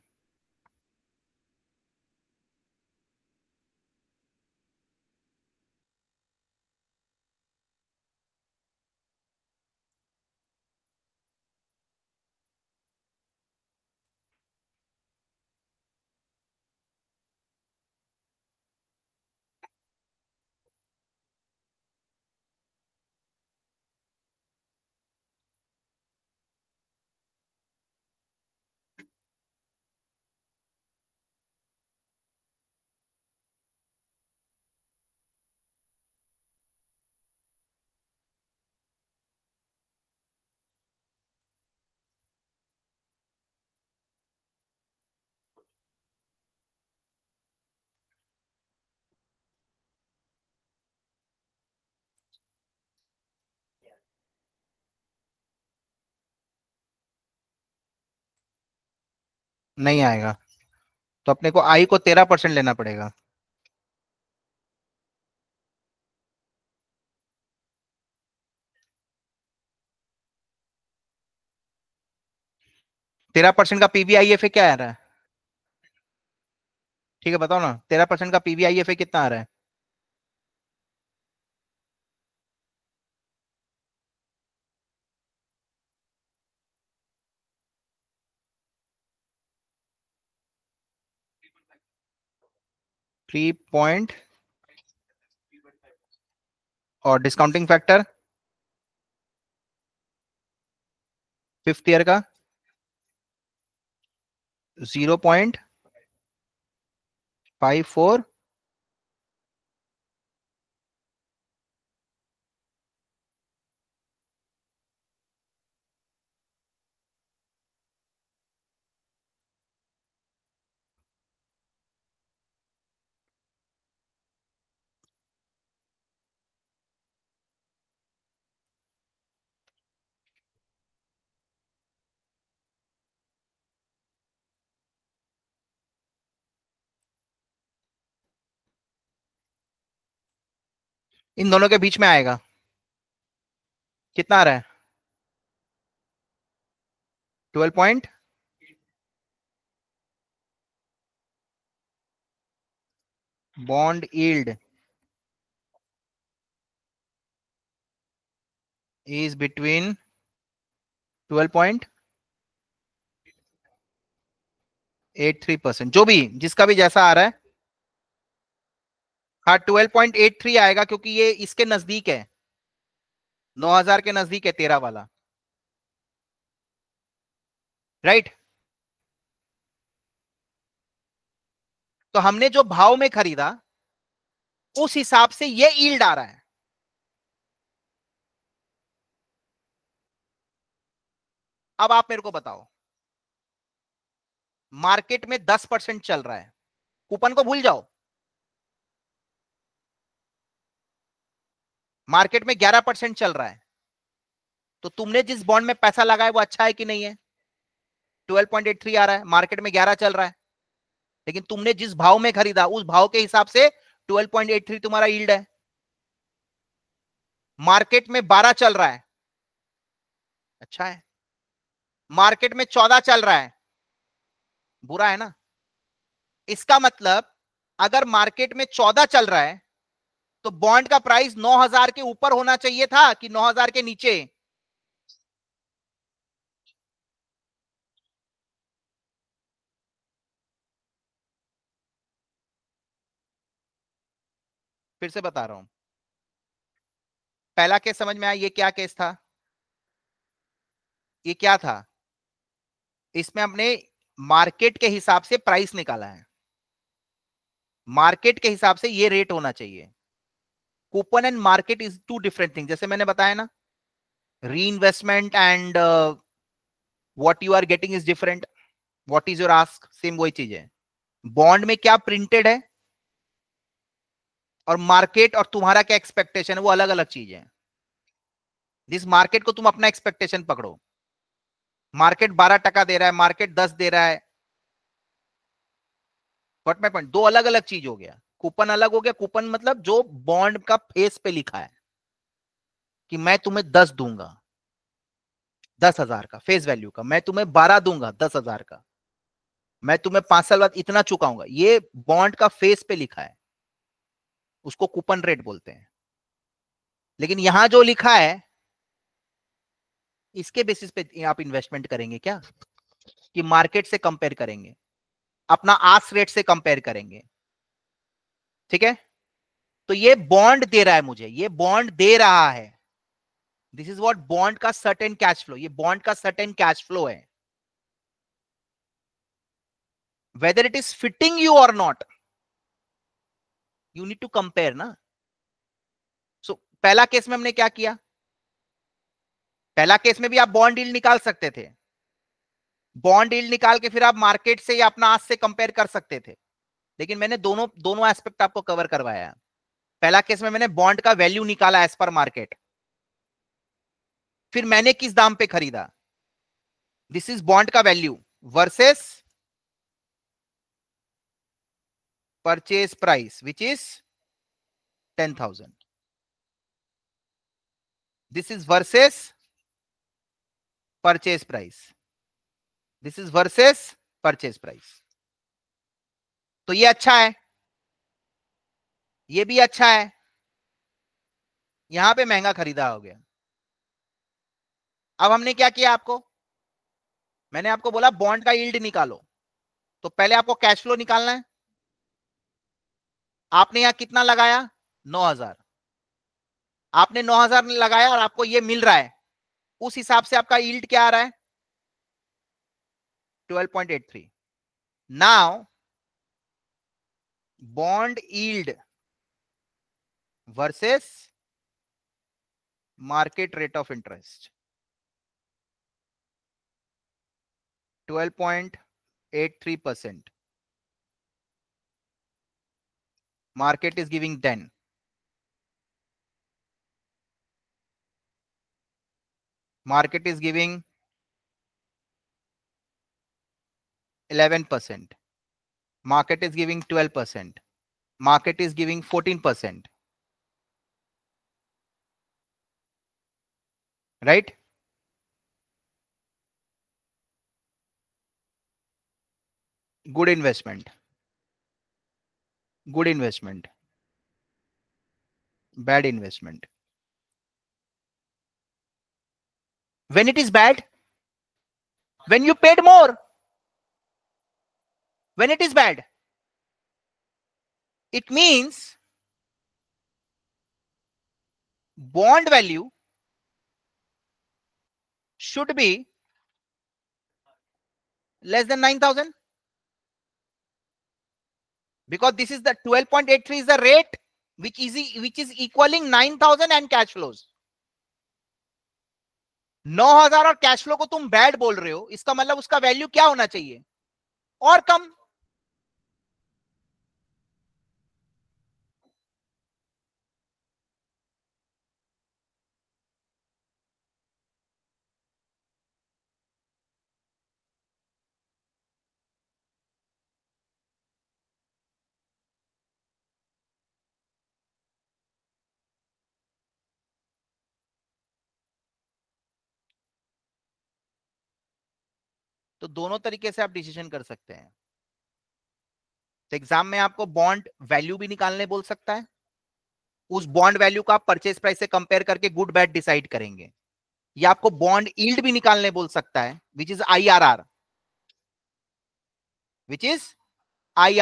नहीं आएगा तो अपने को आई को तेरह परसेंट लेना पड़ेगा तेरह परसेंट का पीवीआईएफए क्या आ रहा है ठीक है बताओ ना तेरह परसेंट का पीवीआईएफए कितना आ रहा है थ्री पॉइंट और डिस्काउंटिंग फैक्टर फिफ्थ ईयर का जीरो पॉइंट फाइव फोर इन दोनों के बीच में आएगा कितना आ रहा है twelve point bond yield is point eight three percent जो भी जिसका भी जैसा आ रहा है हाँ ट्वेल्व पॉइंट एट थ्री आएगा क्योंकि ये इसके नजदीक है नौ हजार के नजदीक है तेरह वाला राइट right? तो हमने जो भाव में खरीदा उस हिसाब से ये ईल्ड आ रहा है अब आप मेरे को बताओ मार्केट में दस परसेंट चल रहा है कूपन को भूल जाओ मार्केट में 11 परसेंट चल रहा है तो तुमने जिस बॉन्ड में पैसा लगाया वो अच्छा है कि नहीं है 12.83 आ रहा है मार्केट में 11 चल रहा है लेकिन तुमने जिस भाव में खरीदा उस भाव के हिसाब से 12.83 तुम्हारा यील्ड है मार्केट में 12 चल रहा है अच्छा है मार्केट में 14 चल रहा है बुरा है ना इसका मतलब अगर मार्केट में 14 चल रहा है तो बॉन्ड का प्राइस 9000 के ऊपर होना चाहिए था कि 9000 के नीचे फिर से बता रहा हूं पहला केस समझ में आया ये क्या केस था ये क्या था इसमें हमने मार्केट के हिसाब से प्राइस निकाला है मार्केट के हिसाब से ये रेट होना चाहिए coupon and market is two different thing जैसे मैंने बताया ना reinvestment and what you are getting is different what is your ask same वही चीज है बॉन्ड में क्या प्रिंटेड है और मार्केट और तुम्हारा क्या एक्सपेक्टेशन है वो अलग अलग चीज है जिस मार्केट को तुम अपना एक्सपेक्टेशन पकड़ो मार्केट बारह टका दे रहा है मार्केट दस दे रहा है वट माई पॉइंट दो अलग अलग चीज हो गया कूपन अलग हो गया कूपन मतलब जो बॉन्ड का फेस पे लिखा है कि मैं तुम्हें दस दूंगा दस हजार का फेस वैल्यू का मैं तुम्हें बारह दूंगा दस हजार का मैं तुम्हें पांच साल बाद इतना चुकाऊंगा ये बॉन्ड का फेस पे लिखा है उसको कूपन रेट बोलते हैं लेकिन यहां जो लिखा है इसके बेसिस पे आप इन्वेस्टमेंट करेंगे क्या कि मार्केट से कंपेयर करेंगे अपना आस रेट से कंपेयर करेंगे ठीक है तो ये बॉन्ड दे रहा है मुझे ये बॉन्ड दे रहा है दिस इज वॉट बॉन्ड का सर्टेन कैश फ्लो ये बॉन्ड का सर्टेन कैश फ्लो है whether it is fitting you or not you need to compare ना सो पहला केस में हमने क्या किया पहला केस में भी आप बॉन्ड डील निकाल सकते थे बॉन्ड डील निकाल के फिर आप मार्केट से या अपना आज से कंपेयर कर सकते थे लेकिन मैंने दोनों दोनों एस्पेक्ट आपको कवर करवाया पहला केस में मैंने बॉन्ड का वैल्यू निकाला एज पर मार्केट फिर मैंने किस दाम पे खरीदा दिस इज बॉन्ड का value versus purchase price which is ten thousand this is versus purchase price this is versus purchase price तो ये अच्छा है ये भी अच्छा है यहां पे महंगा खरीदा हो गया अब हमने क्या किया आपको मैंने आपको बोला बॉन्ड का यील्ड निकालो तो पहले आपको कैश फ्लो निकालना है आपने यहां कितना लगाया नौ हजार आपने नौ हजार लगाया और आपको ये मिल रहा है उस हिसाब से आपका यील्ड क्या आ रहा है 12.83 now bond yield versus market rate of interest 12.83% market is giving 10 market is giving 11% market is giving 12%, market is giving 14%. Right? Good investment. Good investment. Bad investment. When it is bad, when you paid more, when it is bad it means bond value should be less than 9000 because this is the 12.83 is the rate which is which is equaling 9000 and cash flows 9000 और cash flow को तुम bad बोल रहे हो इसका मतलब उसका value क्या होना चाहिए और कम दोनों तरीके से आप डिसीजन कर सकते हैं तो एग्जाम में आपको बॉन्ड वैल्यू भी निकालने बोल सकता है उस बॉन्ड वैल्यू का आप परचेज प्राइस से कंपेयर करके गुड बैड डिसाइड करेंगे या आपको बॉन्ड ईल्ड भी निकालने बोल सकता है which is I I R R which is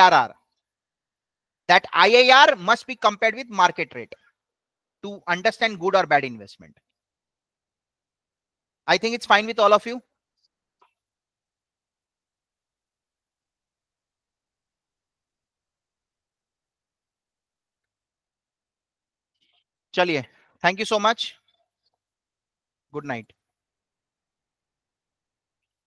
R R that I I R must be compare with market rate to understand good or bad investment I think it's fine with all of you चलिए thank you so much good night